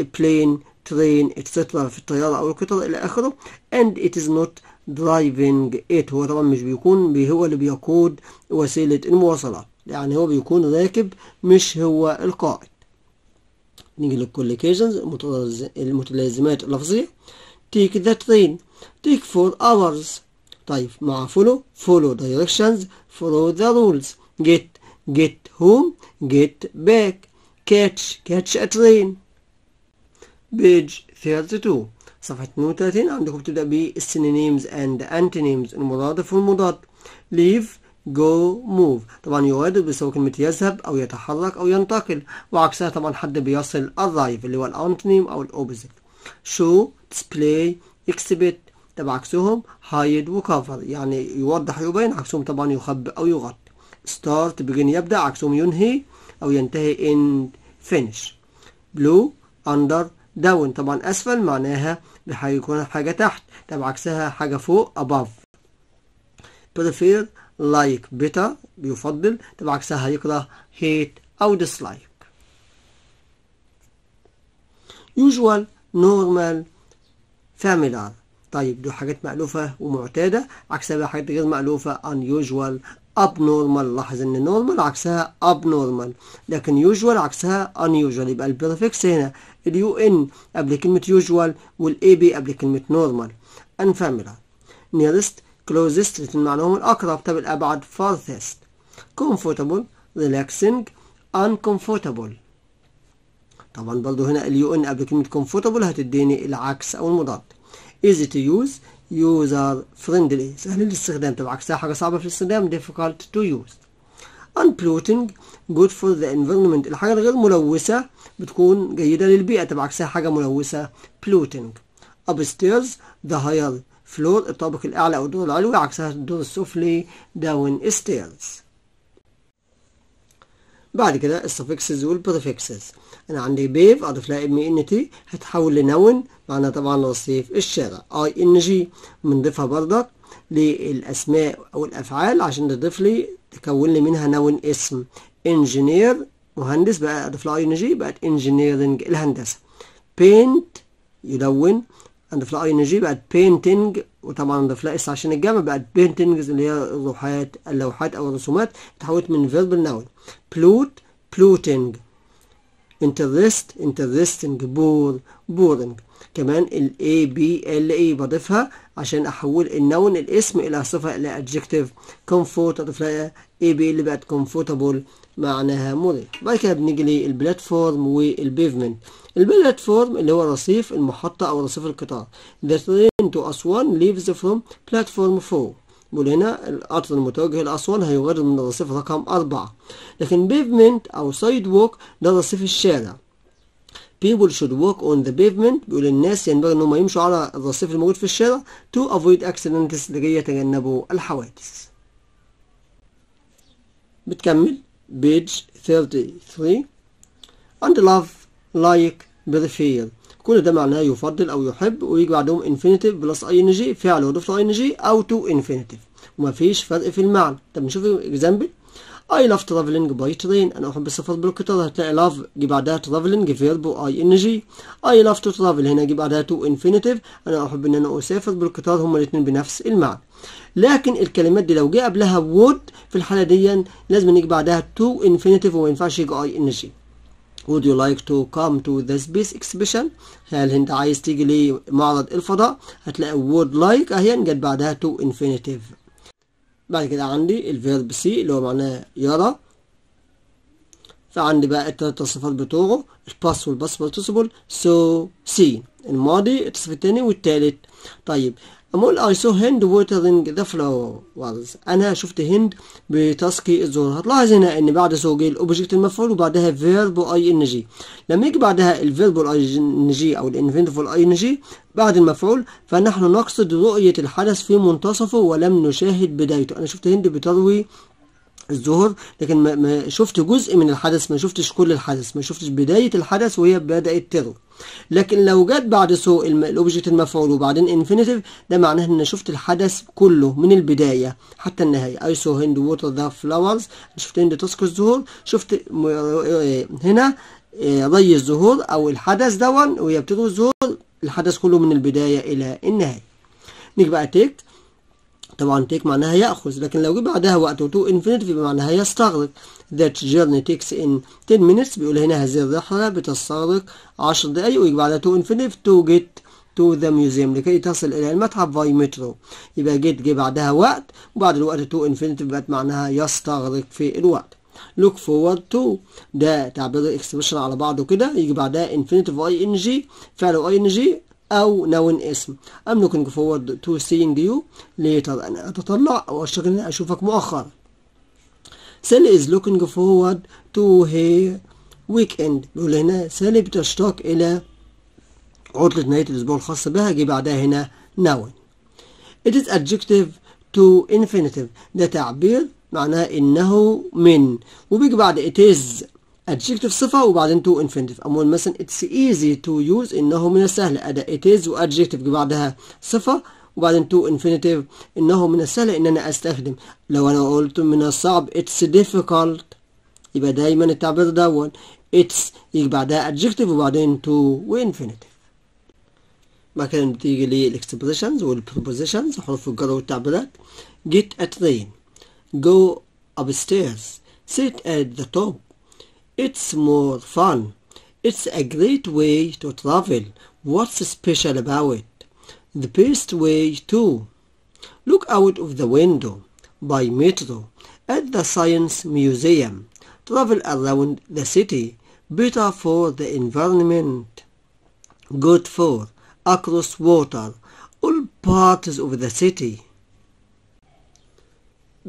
plane train etc في الطيارة أو القطار إلى آخره and it is not driving it هو طبعا مش بيكون هو اللي بيقود وسيلة المواصلات يعني هو بيكون راكب مش هو القائد نيجي للكوليكيشنز المتلازمات اللفظية take the train take فور hours طيب مع follow follow directions follow the rules get get home get back catch catch a train بيج 32 صفحة 32 عندكم بتبدأ بالسينيمز اند أنتينيمز المضادف والمضاد ليف جو موف طبعا يغادر بيساوي كلمة يذهب أو يتحرك أو ينتقل وعكسها طبعا حد بيصل الرايف اللي هو الأنتونيم أو الأوبزيت شو display exhibit طب عكسهم هايد وكفر يعني يوضح يبين عكسهم طبعا يخبئ أو يغطي start begin يبدأ عكسهم ينهي أو ينتهي end finish blue under داون طبعا أسفل معناها هيكون حاجة تحت طب عكسها حاجة فوق above prefer like better بيفضل طب عكسها هيكره hate أو dislike usual normal familiar طيب دول حاجات مألوفة ومعتادة عكسها بقى حاجات غير مألوفة unusual abnormal لاحظ ان normal عكسها abnormal لكن usual عكسها unusual يبقى البرفكس هنا اليو ان قبل كلمة يوجوال والاي بي قبل كلمة نورمال انفاميلا nearest closest بتمنع لهم الأقرب طب الأبعد فارثست كومفورتابل relaxing انكومفورتابل طبعا برضه هنا اليو ان قبل كلمة كومفورتابل هتديني العكس أو المضاد ايزي تو يوز يوزر فريندلي سهل الاستخدام طبعا عكسها حاجة صعبة في الاستخدام difficult تو يوز unpluting good for the environment الحاجه الغير ملوثه بتكون جيده للبيئه تبقى عكسها حاجه ملوثه polluting upstairs the higher floor الطابق الاعلى او الدور العلوي عكسها الدور السفلي داون ستيرز بعد كده السفكسز والبريفكسز انا عندي بيف اضيف لها ام ان تي هتحول لنون معناها طبعا وصيف الشارع اي ان جي بنضيفها برضك للاسماء او الافعال عشان تضيف لي تكون لي منها نون اسم انجينير مهندس بقى اضيف له اي ان جي بقت انجينيرنج الهندسه بينت يلون اضيف له اي ان جي بقت بينتنج وطبعا اضيف لها اس عشان الجمع بقت بينتنج اللي هي اللوحات اللوحات او الرسومات اتحولت من فيرب لنون بلوت بلوتنج انترست انترستنج بور بورنج كمان ال A B L E بضيفها عشان احول النون الاسم الى صفه الى adjective comfort اضيف لها A B اللي بقت comfortable معناها مريح بعد كده بنيجي للبلاتفورم والبيفمنت البلاتفورم اللي هو رصيف المحطة أو رصيف القطار The train to Aswan leaves from platform 4 بيقول هنا القطر المتوجه لأسوان هيغادر من الرصيف رقم أربعة لكن بيفمنت أو سايد ووك ده رصيف الشارع people should walk on the pavement بيقول الناس ينبغي ان هم يمشوا على الرصيف الموجود في الشارع to avoid accidents لكي يتجنبوا الحوادث بتكمل بيج 33 and love like prefer كل ده معناه يفضل أو يحب ويجي بعدهم infinitive بلس ing فعل وضفت ing أو to infinitive وما فيش فرق في المعنى طب نشوف example I love traveling by train أنا أحب السفر بالقطار هتلاقي love جه بعدها traveling فيرب وآي إن جي I love to travel هنا جه بعدها to infinitive أنا أحب إن أنا أسافر بالقطار هما الاتنين بنفس المعنى لكن الكلمات دي لو جه قبلها would في الحالة دي لازم يجي بعدها to infinitive وما ينفعش يجي آي إن جي Would you like to come to the space exhibition? هل أنت عايز تيجي لمعرض الفضاء؟ هتلاقي would like أهي جت بعدها to infinitive بعد كده عندي الفيرب سي اللي هو معناه يرى فعندي بقى التلات تصريفات بتوعه الباس والباس بارتيسيبل سو سي الماضي التصنيف التاني والتالت طيب أمول اي سو هند ووترينج ذا فلاورز أنا شفت هند بتسقي الزهور هتلاحظ هنا إن بعد سو جاي الأوبجكت المفعول وبعدها فيرب أي إن جي لما يجي بعدها الفيرب اي إن جي أو الانفنتيف اي إن جي بعد المفعول فنحن نقصد رؤية الحدث في منتصفه ولم نشاهد بدايته أنا شفت هند بتروي الظهر لكن ما, شفت جزء من الحدث ما شفتش كل الحدث ما شفتش بداية الحدث وهي بدأت تغرب لكن لو جت بعد سوء الأوبجكت المفعول وبعدين انفينيتيف ده معناه ان شفت الحدث كله من البداية حتى النهاية اي سو هند ووتر ذا فلاورز شفت هند تسك الزهور شفت آه، آه، هنا آه، ري الزهور او الحدث دون وهي ويبتدوا الزهور الحدث كله من البداية الى النهاية نيجي بقى تكت طبعا تيك معناها يأخذ لكن لو جه بعدها وقت تو انفينيتيف يبقى معناها يستغرق that journey takes in 10 minutes بيقول هنا هذه الرحلة بتستغرق 10 دقايق ويجي بعدها تو انفينيتيف تو جيت تو ذا ميوزيوم لكي تصل إلى المتحف باي مترو يبقى جيت جه بعدها وقت وبعد الوقت تو انفينيتيف بقت معناها يستغرق في الوقت look forward to ده تعبير الاكسبريشن على بعضه كده يجي بعدها infinitive ing فعل ing أو نون اسم I'm looking forward to seeing you ليتر أنا أتطلع أو أشتغل أشوفك مؤخرا سالي is looking forward to her weekend بيقول هنا سالي بتشتاق إلى عطلة نهاية الأسبوع الخاصة بها جه بعدها هنا نون It is adjective to infinitive ده تعبير معناه إنه من وبيجي بعد it is adjective صفة وبعدين to infinitive أمون مثلا it's easy to use إنه من السهل أدا it is وadjective بعدها صفة وبعدين to infinitive إنه من السهل إن أنا أستخدم لو أنا قلت من الصعب it's difficult يبقى دايما التعبير دون it's يجي بعدها adjective وبعدين to infinitive ما كان بتيجي للاكسبوزيشنز والبروبوزيشنز حروف الجر والتعبيرات get a train go upstairs sit at the top It's more fun. It's a great way to travel. What's special about it? The best way to look out of the window by metro at the Science Museum. Travel around the city. Better for the environment. Good for across water all parts of the city.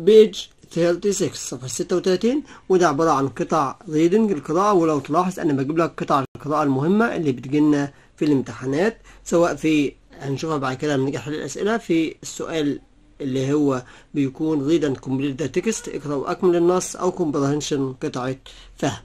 Page 36 صفحة 36 وده عبارة عن قطع ريدنج القراءة ولو تلاحظ أنا بجيب لك قطع القراءة المهمة اللي بتجيلنا في الامتحانات سواء في هنشوفها بعد كده لما نيجي نحل الأسئلة في السؤال اللي هو بيكون read and complete the text اقرأ وأكمل النص أو comprehension قطعة فهم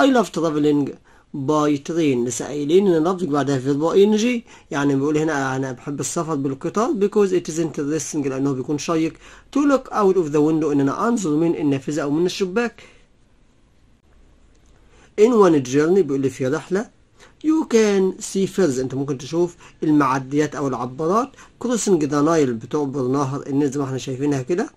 I love traveling بايترين لسائلين ان اللفظ بعدها في جي يعني بيقول هنا انا بحب السفر بالقطار because it is interesting لانه بيكون شيق to look out of the window ان انا انظر من النافذه او من الشباك in one journey بيقول لي في رحله you can see فيرز انت ممكن تشوف المعديات او العبارات كروسنج ذا نايل بتعبر نهر النيل زي ما احنا شايفينها كده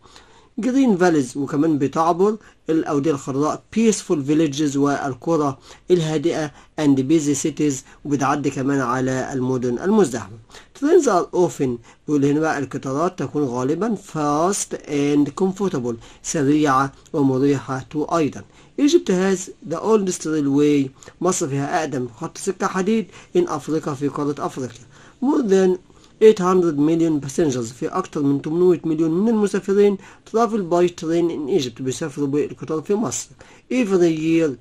جرين فاليز وكمان بتعبر الأودية الخضراء بيسفول فيليجز والقرى الهادئة and busy cities وبتعدي كمان على المدن المزدحمة trains are often بيقول هنا بقى القطارات تكون غالبا fast and comfortable سريعة ومريحة تو أيضا Egypt has the oldest railway مصر فيها أقدم خط سكة حديد in أفريقيا في قارة أفريقيا more than 800 مليون باسنجرز في أكثر من 800 مليون من المسافرين travel by train in Egypt بيسافروا بالقطار في مصر every year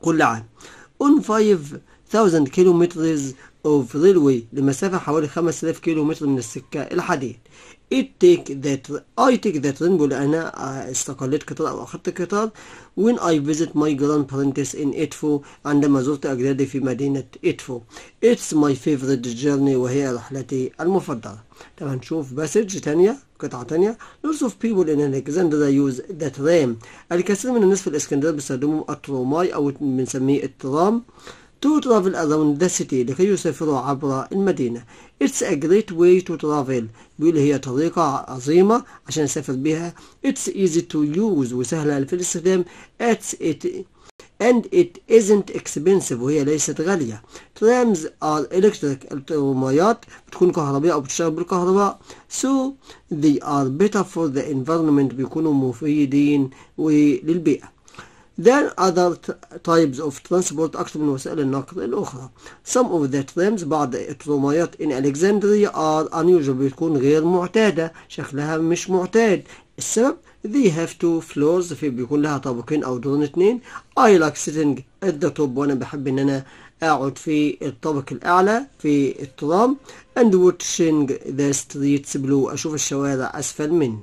كل عام on 5000 كيلومترز of railway لمسافة حوالي 5000 كيلومتر من السكة الحديد it take that I take that ring أنا آه، استقلت كتاب أو أخذت قطار when I visit my grandparents in إتفو عندما زرت أجدادي في مدينة إتفو it's my favorite journey وهي رحلتي المفضلة تمام نشوف باسج تانية قطعة تانية lots of people in Alexandria use the tram الكثير من الناس في الإسكندرية بيستخدموا الترماي أو بنسميه الترام To travel around the city لكي يسافروا عبر المدينة. It's a great way to travel. بيقول هي طريقة عظيمة عشان أسافر بها. It's easy to use وسهلة في الاستخدام. It's it and it isn't expensive وهي ليست غالية trams are electric الترميات بتكون كهربية أو بتشتغل بالكهرباء so they are better for the environment بيكونوا مفيدين للبيئة There are other types of transport أكثر من وسائل النقل الأخرى. Some of the trams بعض التراميات in Alexandria are unusual بتكون غير معتادة شكلها مش معتاد. السبب they have two floors في بيكون لها طابقين أو دورين اتنين. I like sitting at the top وأنا بحب إن أنا أقعد في الطابق الأعلى في الترام and watching the streets below أشوف الشوارع أسفل مني.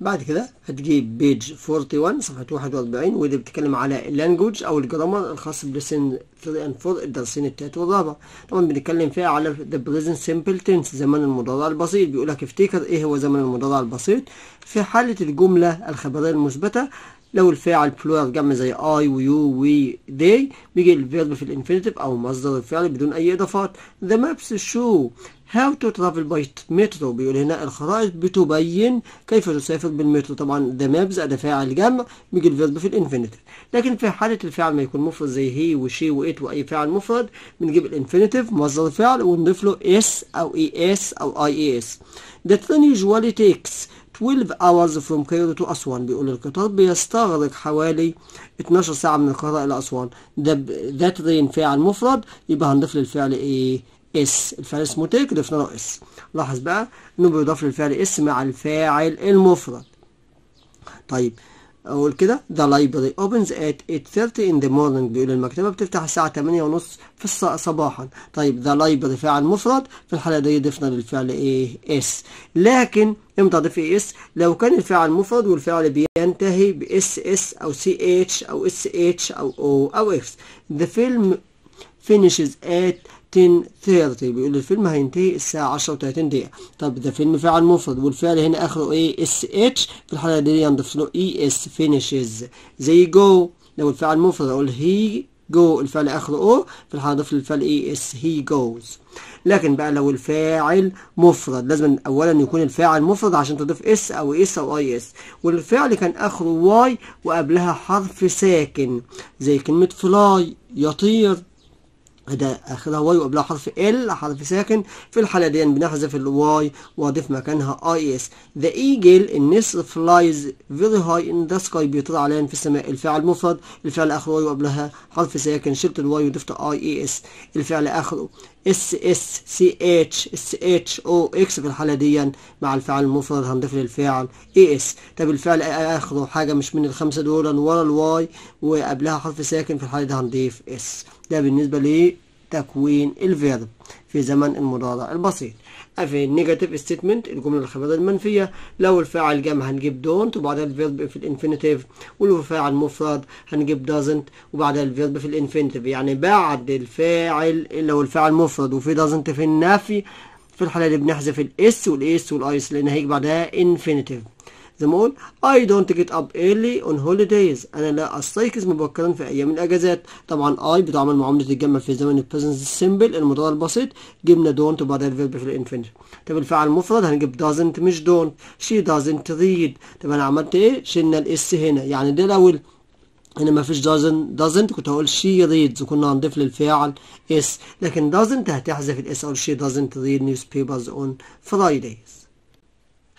بعد كده هتجيب بيج 41 صفحة 41 ودي بتتكلم على اللانجوج أو الجرامر الخاص بلسن 3 and 4 الدرسين التالت والرابع طبعا بنتكلم فيها على the present simple tense زمن المضارع البسيط بيقول لك افتكر إيه هو زمن المضارع البسيط في حالة الجملة الخبرية المثبتة لو الفاعل بلوير جمع زي اي ويو وي دي بيجي الفيرب في الانفينيتيف او مصدر الفعل بدون اي اضافات ذا مابس شو هاو تو ترافل باي مترو بيقول هنا الخرائط بتبين كيف تسافر بالمترو طبعا ذا مابز ده فاعل جمع بيجي الفيرب في الانفينيتيف لكن في حالة الفعل ما يكون مفرد زي هي وشي وإت وأي فعل مفرد بنجيب الانفينيتيف مصدر فعل ونضيف له اس أو اي اس أو اي اي اس ذا ترين يوجوالي تيكس 12 hours from Cairo to أسوان بيقول القطار بيستغرق حوالي 12 ساعة من القاهرة إلى أسوان ده ذات رين فاعل مفرد يبقى هنضيف للفعل إيه اس الفعل اسمه تيك ضفنا له اس لاحظ بقى انه بيضاف للفعل اس مع الفاعل المفرد طيب اقول كده ذا لايبرري اوبنز ات 8:30 in the morning بيقول المكتبه بتفتح الساعه 8:30 في صباحا طيب ذا لايبرري فعل مفرد في الحاله دي ضفنا للفعل ايه اس لكن امتى اضيف ايه اس لو كان الفعل مفرد والفعل بينتهي باس اس او سي اتش او اس اتش او او او اكس ذا فيلم finishes at 30 بيقول الفيلم هينتهي الساعة و30 دقيقة طب ده فيلم فعل مفرد والفعل هنا آخره إيه اس اتش في الحالة دي ينضف له إي اس فينيشز زي جو لو الفعل مفرد أقول هي جو الفعل آخره أو في الحالة ضيف الفعل إي اس هي جوز لكن بقى لو الفاعل مفرد لازم اولا يكون الفاعل مفرد عشان تضيف اس او اس او اي اس والفعل كان اخره واي وقبلها حرف ساكن زي كلمه فلاي يطير ده اخرها واي وقبلها حرف ال حرف ساكن في الحاله دي بنحذف الواي واضيف مكانها اي اس ذا ايجل النسر فلايز فيري هاي ان ذا سكاي بيطير عليا في السماء الفعل مفرد الفعل اخر واي وقبلها حرف ساكن شلت الواي وضفت اي اي اس الفعل اخره اس اس سي اتش اس اتش او اكس في الحاله دي مع الفعل المفرد هنضيف للفعل اي اس طب الفعل اخره حاجه مش من الخمسه دول ورا الواي وقبلها حرف ساكن في الحاله دي هنضيف اس ده بالنسبة لتكوين الفيرب في زمن المضارع البسيط في النيجاتيف ستيتمنت الجملة الخبرية المنفية لو الفاعل جام هنجيب دونت وبعدها الفيرب في الانفينيتيف ولو الفاعل مفرد هنجيب دازنت وبعدها الفيرب في الانفينيتيف يعني بعد الفاعل لو الفاعل مفرد وفي دازنت في النفي في الحالة دي بنحذف الاس والاس والايس لان هيجي بعدها انفينيتيف them all I don't get up early on holidays أنا لا أستيقظ مبكرا في أيام الأجازات طبعا I بتعمل معاملة الجمع في زمن البريزنت simple المضارع البسيط جبنا don't وبعدها الفيرب في الانفينيتيف طب الفعل المفرد هنجيب doesn't مش don't she doesn't read طب أنا عملت إيه شلنا الاس هنا يعني ده لو هنا مفيش doesn't doesn't كنت هقول she reads وكنا هنضيف للفاعل اس لكن doesn't هتحذف الاس أو she doesn't read newspapers on Fridays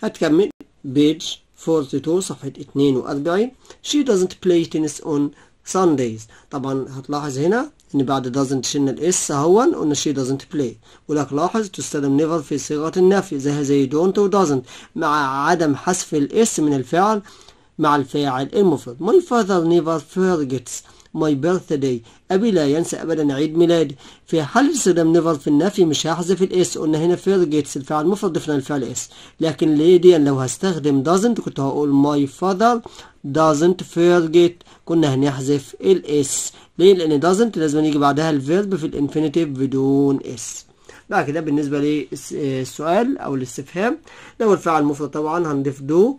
هتكمل page 42 صفحة 42 she doesn't play tennis on Sundays طبعا هتلاحظ هنا ان بعد doesn't شلنا الاس اهون قلنا she doesn't play ولك لاحظ تستخدم never في صيغة النفي زيها زي don't و doesn't مع عدم حذف الاس من الفعل مع الفاعل المفرد my father never forgets my birthday أبي لا ينسى أبدا عيد ميلادي في حال استخدام نيفر في النفي مش هحذف الاس قلنا هنا جيتس الفعل المفرد ضفنا الفعل اس لكن ليديا لو هستخدم doesn't كنت هقول my father doesn't forget كنا هنحذف الاس ليه لان doesn't لازم يجي بعدها الفيرب في الانفينيتيف بدون اس بعد كده بالنسبة للسؤال أو الاستفهام لو الفعل مفرد طبعا هنضيف دو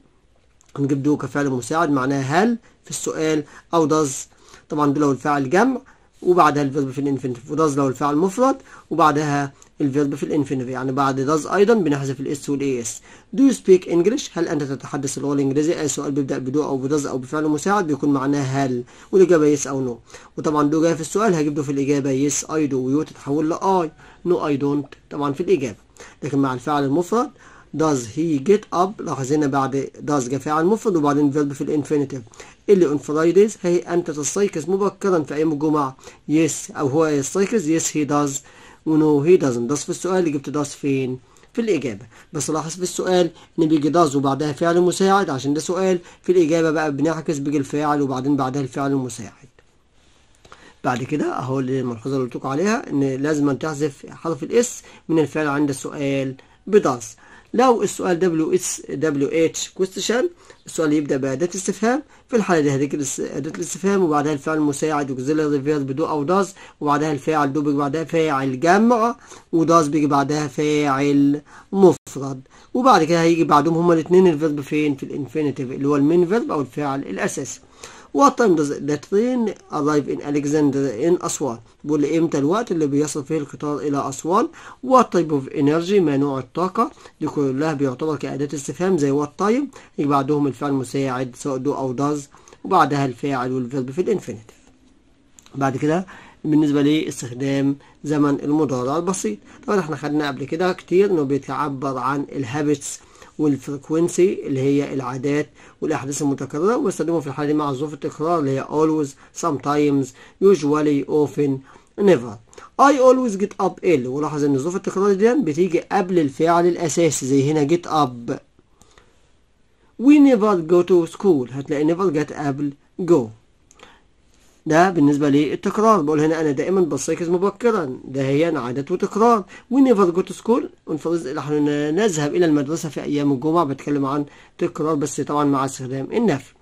هنجيب دو كفعل مساعد معناه هل في السؤال أو داز طبعا دي لو الفاعل جمع وبعدها الفيرب في الانفينيتيف وداز لو الفعل مفرد وبعدها الفيرب في الانفينيتيف يعني بعد داز ايضا بنحذف الاس والاي اس دو يو سبيك انجلش هل انت تتحدث اللغه الانجليزيه اي سؤال بيبدا بدو او بداز او بفعل مساعد بيكون معناه هل والاجابه يس او نو وطبعا دو جاي في السؤال هجيب دو في الاجابه يس اي دو ويو تتحول لاي نو اي دونت طبعا في الاجابه لكن مع الفعل المفرد does he get up لاحظ هنا بعد does جه فعل مفرد وبعدين verb في الانفينيتيف اللي on Fridays انت تستيقظ مبكرا في أيام الجمعة yes أو هو يستيقظ yes he does ونو he doesn't does في السؤال جبت does فين؟ في الإجابة بس لاحظ في السؤال إن بيجي داز وبعدها فعل مساعد عشان ده سؤال في الإجابة بقى بنعكس بيجي الفاعل وبعدين بعدها الفعل المساعد بعد كده أهو الملحوظة اللي قلت عليها إن لازم تحذف حرف الإس من الفعل عند السؤال بداز لو السؤال دبليو اس دبليو اتش كويستشن السؤال يبدا باداه استفهام في الحاله دي هذيك اداه الاستفهام وبعدها الفعل المساعد وجزيلا فيرب بدو او داز وبعدها الفاعل دو بيجي بعدها فاعل جمع وداز بيجي بعدها فاعل مفرد وبعد كده هيجي بعدهم هما الاثنين الفيرب فين في الانفينيتيف اللي هو المين فيرب او الفاعل الاساسي what time does the train ان in أسوان بيقول لي إمتى الوقت اللي بيصل فيه القطار إلى أسوان what type اوف انرجي ما نوع الطاقة دي كلها بيعتبر كأداة استفهام زي وات time يجي بعدهم الفعل مساعد سواء دو أو داز وبعدها الفاعل والفيرب في الانفينيتيف بعد كده بالنسبة لاستخدام زمن المضارع البسيط طبعا احنا خدنا قبل كده كتير انه بيتعبر عن الهابتس والفريكونسي اللي هي العادات والأحداث المتكررة واستخدمه في الحالة مع ظروف التكرار اللي هي always sometimes usually often never I always get up ill ولاحظ ان ظروف التكرار دي بتيجي قبل الفعل الأساسي زي هنا get up We never go to school هتلاقي never جت قبل go ده بالنسبة للتكرار بقول هنا أنا دائما بصيكز مبكرا ده هي عادة وتكرار ونيفر جو تو سكول ونفرض نحن نذهب إلى المدرسة في أيام الجمعة بتكلم عن تكرار بس طبعا مع استخدام النفي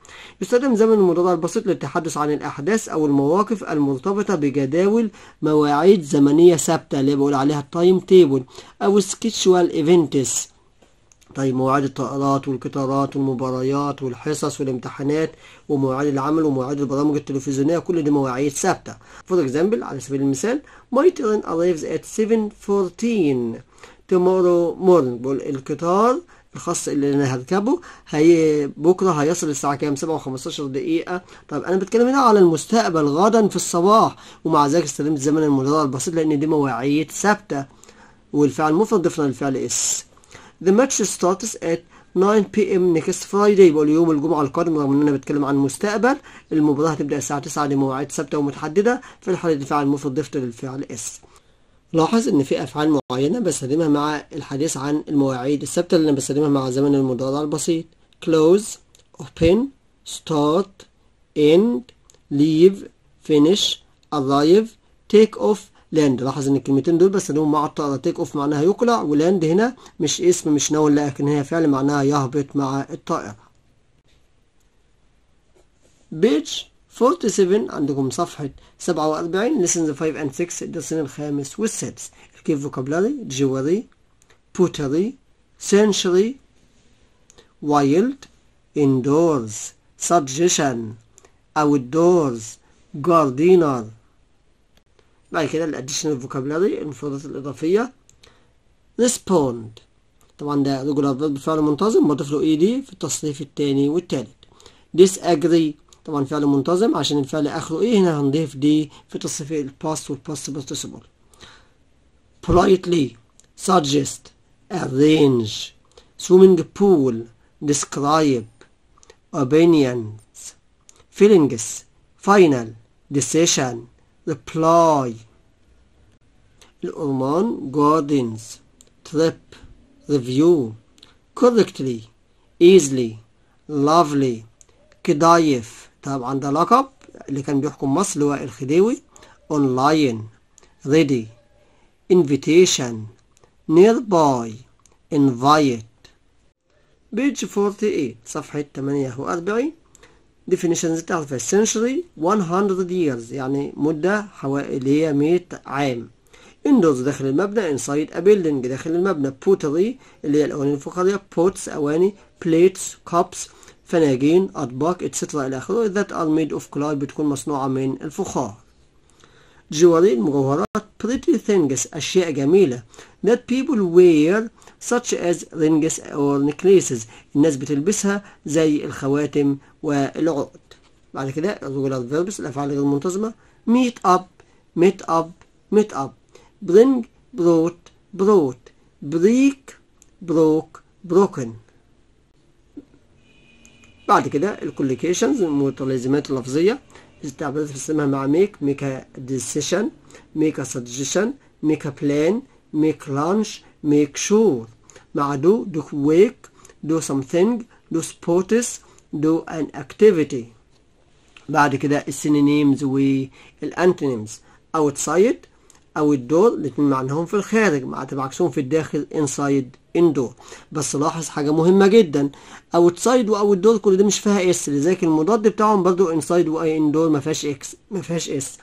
يستخدم زمن المضارع البسيط للتحدث عن الأحداث أو المواقف المرتبطة بجداول مواعيد زمنية ثابتة اللي بقول عليها التايم تيبل أو سكيتشوال إيفنتس طيب مواعيد الطائرات والقطارات والمباريات والحصص والامتحانات ومواعيد العمل ومواعيد البرامج التلفزيونية كل دي مواعيد ثابتة. For example على سبيل المثال my train arrives at 7:14 tomorrow morning القطار الخاص اللي انا هركبه هي بكره هيصل الساعه كام 7 و15 دقيقه طب انا بتكلم هنا على المستقبل غدا في الصباح ومع ذلك استخدمت زمن المضارع البسيط لان دي مواعيد ثابته والفعل مفرد ضفنا للفعل اس The match starts at 9 p.m. next Friday واليوم الجمعة القادم رغم ان انا بتكلم عن المستقبل المباراة هتبدأ الساعة 9 لمواعيد ثابتة ومتحددة في الحالة دي فعل المفرد ضفت للفعل اس لاحظ ان في افعال معينة بستخدمها مع الحديث عن المواعيد الثابتة اللي انا بستخدمها مع زمن المضارع البسيط close open start end leave finish arrive take off لاند لاحظ ان الكلمتين دول بس اللي هم مع تيك اوف معناها يقلع ولاند هنا مش اسم مش نون لكن هي فعل معناها يهبط مع الطائرة بيج 47 عندكم صفحة 47 lessons 5 and 6 الدرسين الخامس والسادس الكيف vocabulary جواري بوتري century وايلد indoors suggestion outdoors gardener بعد كده الاديشنال vocabulary المفردات الاضافيه ريسبوند طبعا ده رجل فيرب فعل منتظم بضيف له اي e دي في التصنيف الثاني والثالث ديس اجري طبعا فعل منتظم عشان الفعل اخره ايه هنا هنضيف دي في تصريف الباست والباست بارتيسيبل politely suggest arrange swimming pool describe opinions feelings final decision reply الألمان gardens trip review correctly easily lovely كدايف طبعا ده لقب اللي كان بيحكم مصر لواء الخديوي online ready invitation nearby invite page 48 صفحة 48 definitions بتاعته في century 100 years يعني مدة حوالي 100 عام indoors داخل المبنى inside a building داخل المبنى pottery اللي هي الأواني الفخارية pots أواني plates cups فناجين أطباق etc إلى آخره that are made of clay بتكون مصنوعة من الفخار جواري المجوهرات pretty things أشياء جميلة that people wear such as rings or necklaces الناس بتلبسها زي الخواتم والعقد بعد كده الرجل الفيربس الأفعال غير المنتظمة ميت اب ميت اب ميت اب برينج بروت بروت بريك بروك بروكن بعد كده الكوليكيشنز المتلازمات اللفظية استعملت في السماء مع ميك ميك ديسيشن ميك سجيشن ميك بلان ميك لانش ميك شور مع دو دو كويك دو سمثينج دو سبورتس do an activity بعد كده السينونيمز antonyms outside او الدور الاتنين معناهم في الخارج معناتها بعكسهم في الداخل انسايد indoor بس لاحظ حاجة مهمة جدا outside واوت دور كل ده مش فيها اس لذلك المضاد بتاعهم برضو انسايد واندور ما فيهاش اكس ما فيهاش اس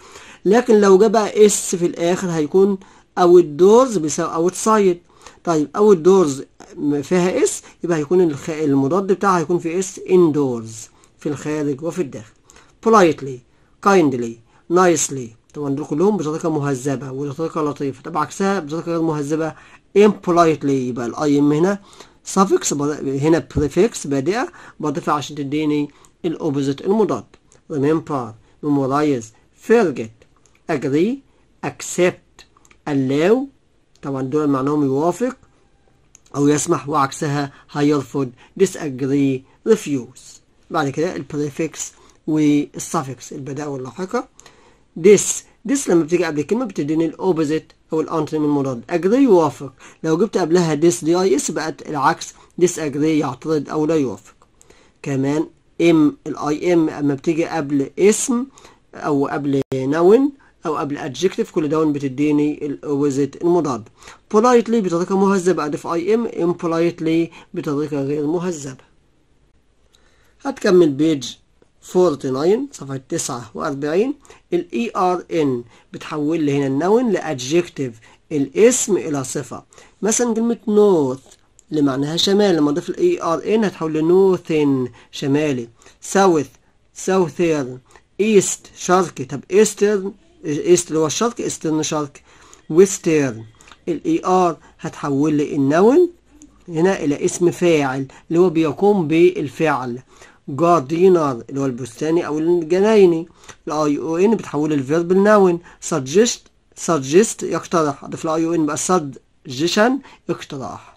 لكن لو جاب اس في الاخر هيكون outdoors دورز بيساوي اوتسايد طيب outdoors فيها اس يبقى هيكون المضاد بتاعها هيكون في اس indoors في الخارج وفي الداخل politely kindly nicely طبعا دول كلهم بطريقة مهذبة وبطريقة لطيفة طب عكسها بطريقة غير مهذبة impolitely يبقى الاي ام هنا suffix هنا prefix بادئة بضيفها عشان تديني الاوبوزيت المضاد remember memorize forget agree accept allow طبعا دول معناهم يوافق أو يسمح وعكسها هيرفض disagree refuse بعد كده البريفكس والسافكس البداء واللاحقة this this لما بتيجي قبل الكلمة بتديني الأوبوزيت أو الأنتونيم المضاد agree يوافق لو جبت قبلها this دي اي اس بقت العكس disagree يعترض أو لا يوافق كمان ام الاي ام لما بتيجي قبل اسم أو قبل نون أو قبل adjective كل دون بتديني الأوزيت المضاد politely بطريقة مهذبة أضيف ام impolitely بطريقة غير مهذبة هتكمل بيج 49 صفحة 49 ال ERN بتحول لي هنا النون adjective الاسم إلى صفة مثلا كلمة north اللي معناها شمال لما أضيف ال ERN هتحول لنورثن شمالي ساوث southern ايست شرقي طب ايسترن ايست اللي هو الشرق ايسترن شرق ويسترن الاي ار هتحول لي النون هنا الى اسم فاعل اللي هو بيقوم بالفعل جاردينر اللي هو البستاني او الجنايني الاي او ان بتحول الفيرب لنون سجست سجست يقترح اضيف الاي او ان بقى سجشن اقتراح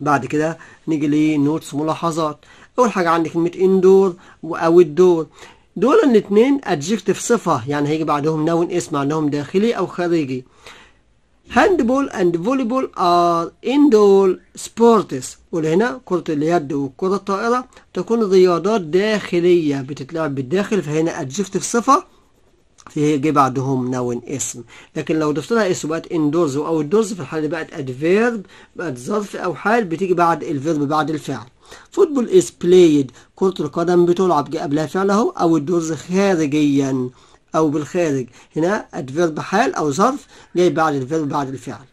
بعد كده نيجي لنوتس ملاحظات اول حاجه عندي كلمه اندور او الدور دول الاثنين adjective صفة يعني هيجي بعدهم نون اسم معناهم داخلي أو خارجي هاندبول اند فوليبول ار اندور سبورتس والهنا كرة اليد وكرة الطائرة تكون رياضات داخلية بتتلعب بالداخل فهنا adjective صفة فيجي بعدهم نون اسم لكن لو ضفت لها اسم بقت اندورز او الدورز في الحالة بقت adverb بقت ظرف او حال بتيجي بعد الفيرب بعد الفعل فوتبول إز بلايد كرة القدم بتلعب قبلها فعل أهو أو الدورز خارجيا أو بالخارج هنا adverb حال أو ظرف جاي بعد الفيرب بعد الفعل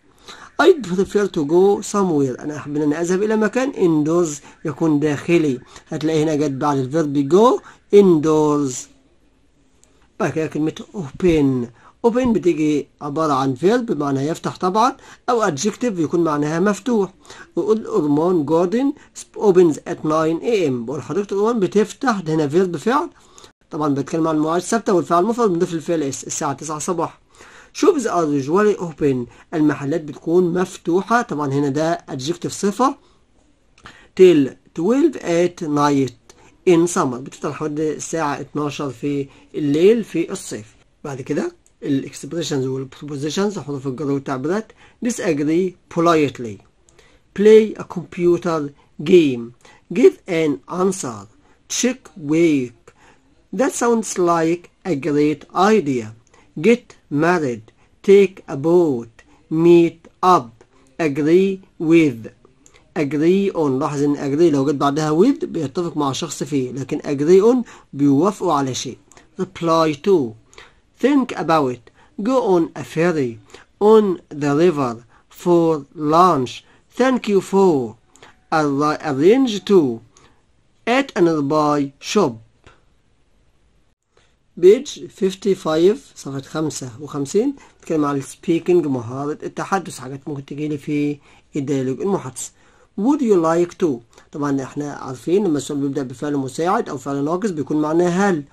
I prefer to go somewhere أنا أحب أن أذهب إلى مكان indoors يكون داخلي هتلاقي هنا جت بعد الفيرب go indoors بعد كده كلمة open open بتيجي عبارة عن فيل معناها يفتح طبعا أو adjective يكون معناها مفتوح وقول أورمان جاردن opens at 9 am بقول حضرتك أورمان بتفتح ده هنا فيل فعل طبعا بتكلم عن المواعيد الثابتة والفعل المفرد بنضيف الفعل اس الساعة 9 صباحا شوف ذا ار يوجوالي اوبن المحلات بتكون مفتوحة طبعا هنا ده adjective صفة till 12 at night in summer بتفتح لحد الساعة 12 في الليل في الصيف بعد كده expressions الاكسبريشنز والبروبوزيشنز حروف الجر والتعبيرات disagree politely play a computer game give an answer check wake that sounds like a great idea get married take a boat meet up agree with agree on لاحظ ان agree لو جت بعدها with بيتفق مع شخص فيه لكن agree on بيوافقوا على شيء reply to Think about it. Go on a ferry, on the river, for lunch. Thank you for. Arrange to. At a nearby shop. بيج 55 صفحة 55 بتكلم عن السبيكنج مهارة التحدث حاجات ممكن تجيلي في الديالوج المحادثة would you like to طبعا احنا عارفين لما السؤال بيبدأ بفعل مساعد أو فعل ناقص بيكون معناه هل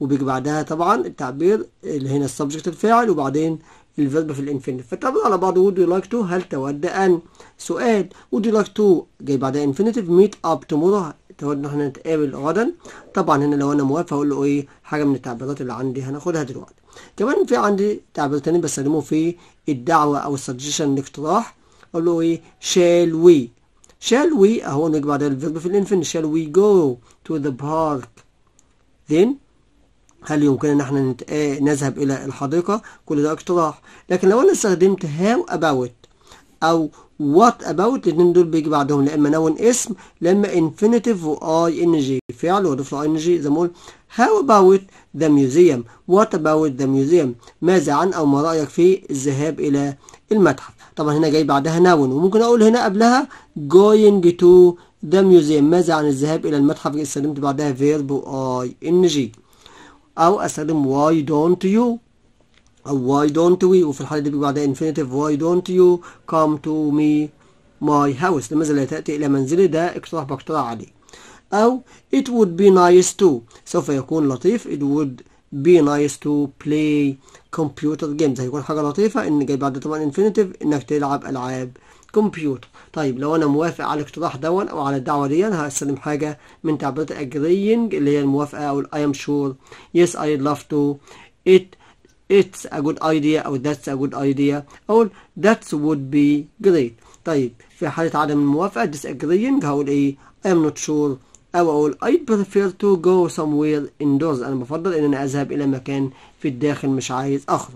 وبيجي بعدها طبعا التعبير اللي هنا السبجكت الفاعل وبعدين الفيرب في الانفينيتيف فالتعبير على بعضه would you like to هل تود أن سؤال would you like to جاي بعدها انفينيتيف meet up tomorrow تود ان احنا نتقابل غدا طبعا هنا لو انا موافق هقول له ايه حاجه من التعبيرات اللي عندي هناخدها دلوقتي كمان في عندي تعبير تاني بستخدمه في الدعوه او السجشن الاقتراح اقول له ايه shall we shall we اهو نيجي بعدها الفيرب في الانفينيتيف shall we go to the park then هل يمكننا ان احنا إيه، نذهب الى الحديقة كل ده اقتراح لكن لو انا استخدمت هاو اباوت او وات اباوت الاثنين دول بيجي بعدهم لا اما نون اسم لا اما انفينيتيف واي ان جي فعل واضيف له اي ان جي زي ما اقول هاو اباوت ذا ميوزيوم وات اباوت ذا ميوزيوم ماذا عن او ما رايك في الذهاب الى المتحف طبعا هنا جاي بعدها نون وممكن اقول هنا قبلها جوينج تو ذا ميوزيوم ماذا عن الذهاب الى المتحف استخدمت بعدها فيرب واي ان جي أو أستخدم why don't you أو why don't we وفي الحالة دي بيجي بعدها infinitive why don't you come to me my house لماذا لا تأتي إلى منزلي ده اقتراح باقتراح عليه أو it would be nice to سوف يكون لطيف it would be nice to play computer games هيكون حاجة لطيفة إن جاي بعد طبعا infinitive إنك تلعب ألعاب كمبيوتر طيب لو انا موافق على الاقتراح دون او على الدعوه دي هستلم حاجه من تعبيرات الاجرينج اللي هي الموافقه او الاي ام شور يس اي لاف تو ات it's a good idea او that's a good idea او that would be great طيب في حالة عدم الموافقة disagreeing هقول ايه I'm not sure او اقول بريفير prefer to go somewhere indoors انا بفضل ان انا اذهب الى مكان في الداخل مش عايز اخرج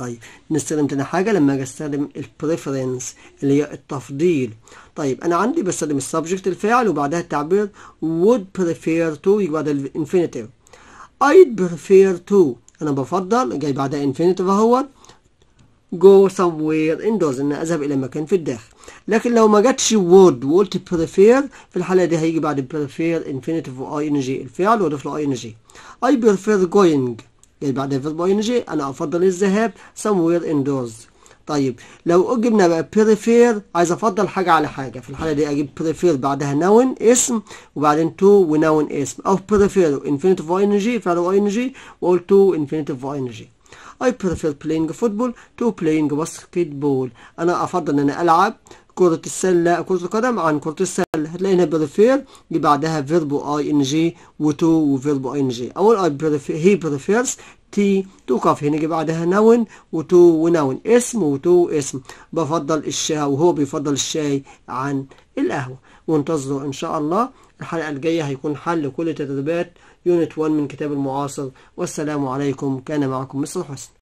طيب نستخدم تاني حاجة لما أجي أستخدم الـ preference اللي هي التفضيل طيب أنا عندي بستخدم السبجكت الفاعل وبعدها التعبير would prefer to يجي بعد infinitive I'd prefer to أنا بفضل جاي بعدها infinitive أهوت go somewhere indoors ان اذهب الى مكان في الداخل لكن لو ما جاتش would وقلت prefer في الحاله دي هيجي بعد prefer infinitive و ing الفعل واضيف له ing I prefer going يتبع يعني ديفيد بوينجي أنا أفضل الذهاب سموير اندورز طيب لو جبنا بقى بريفير عايز افضل حاجه على حاجه في الحاله دي اجيب بريفير بعدها نون اسم وبعدين تو ونون اسم او بريفير انفينيتيف اي ان جي فعل ان جي واقول تو انفينيتيف اي ان جي بريفير بلاينج فوتبول تو بلاينج باسكت بول أنا أفضل أن أنا ألعب كرة السلة كرة القدم عن كرة السلة هتلاقي هنا بريفير اللي بعدها فيربو اي ان جي وتو وفيربو اي ان جي اول اي بريفير هي بريفيرز تي توقف هنا يجي بعدها نون وتو ونون اسم وتو اسم بفضل الشاي وهو بيفضل الشاي عن القهوة وانتظروا ان شاء الله الحلقة الجاية هيكون حل كل تدريبات يونت 1 من كتاب المعاصر والسلام عليكم كان معكم مستر حسن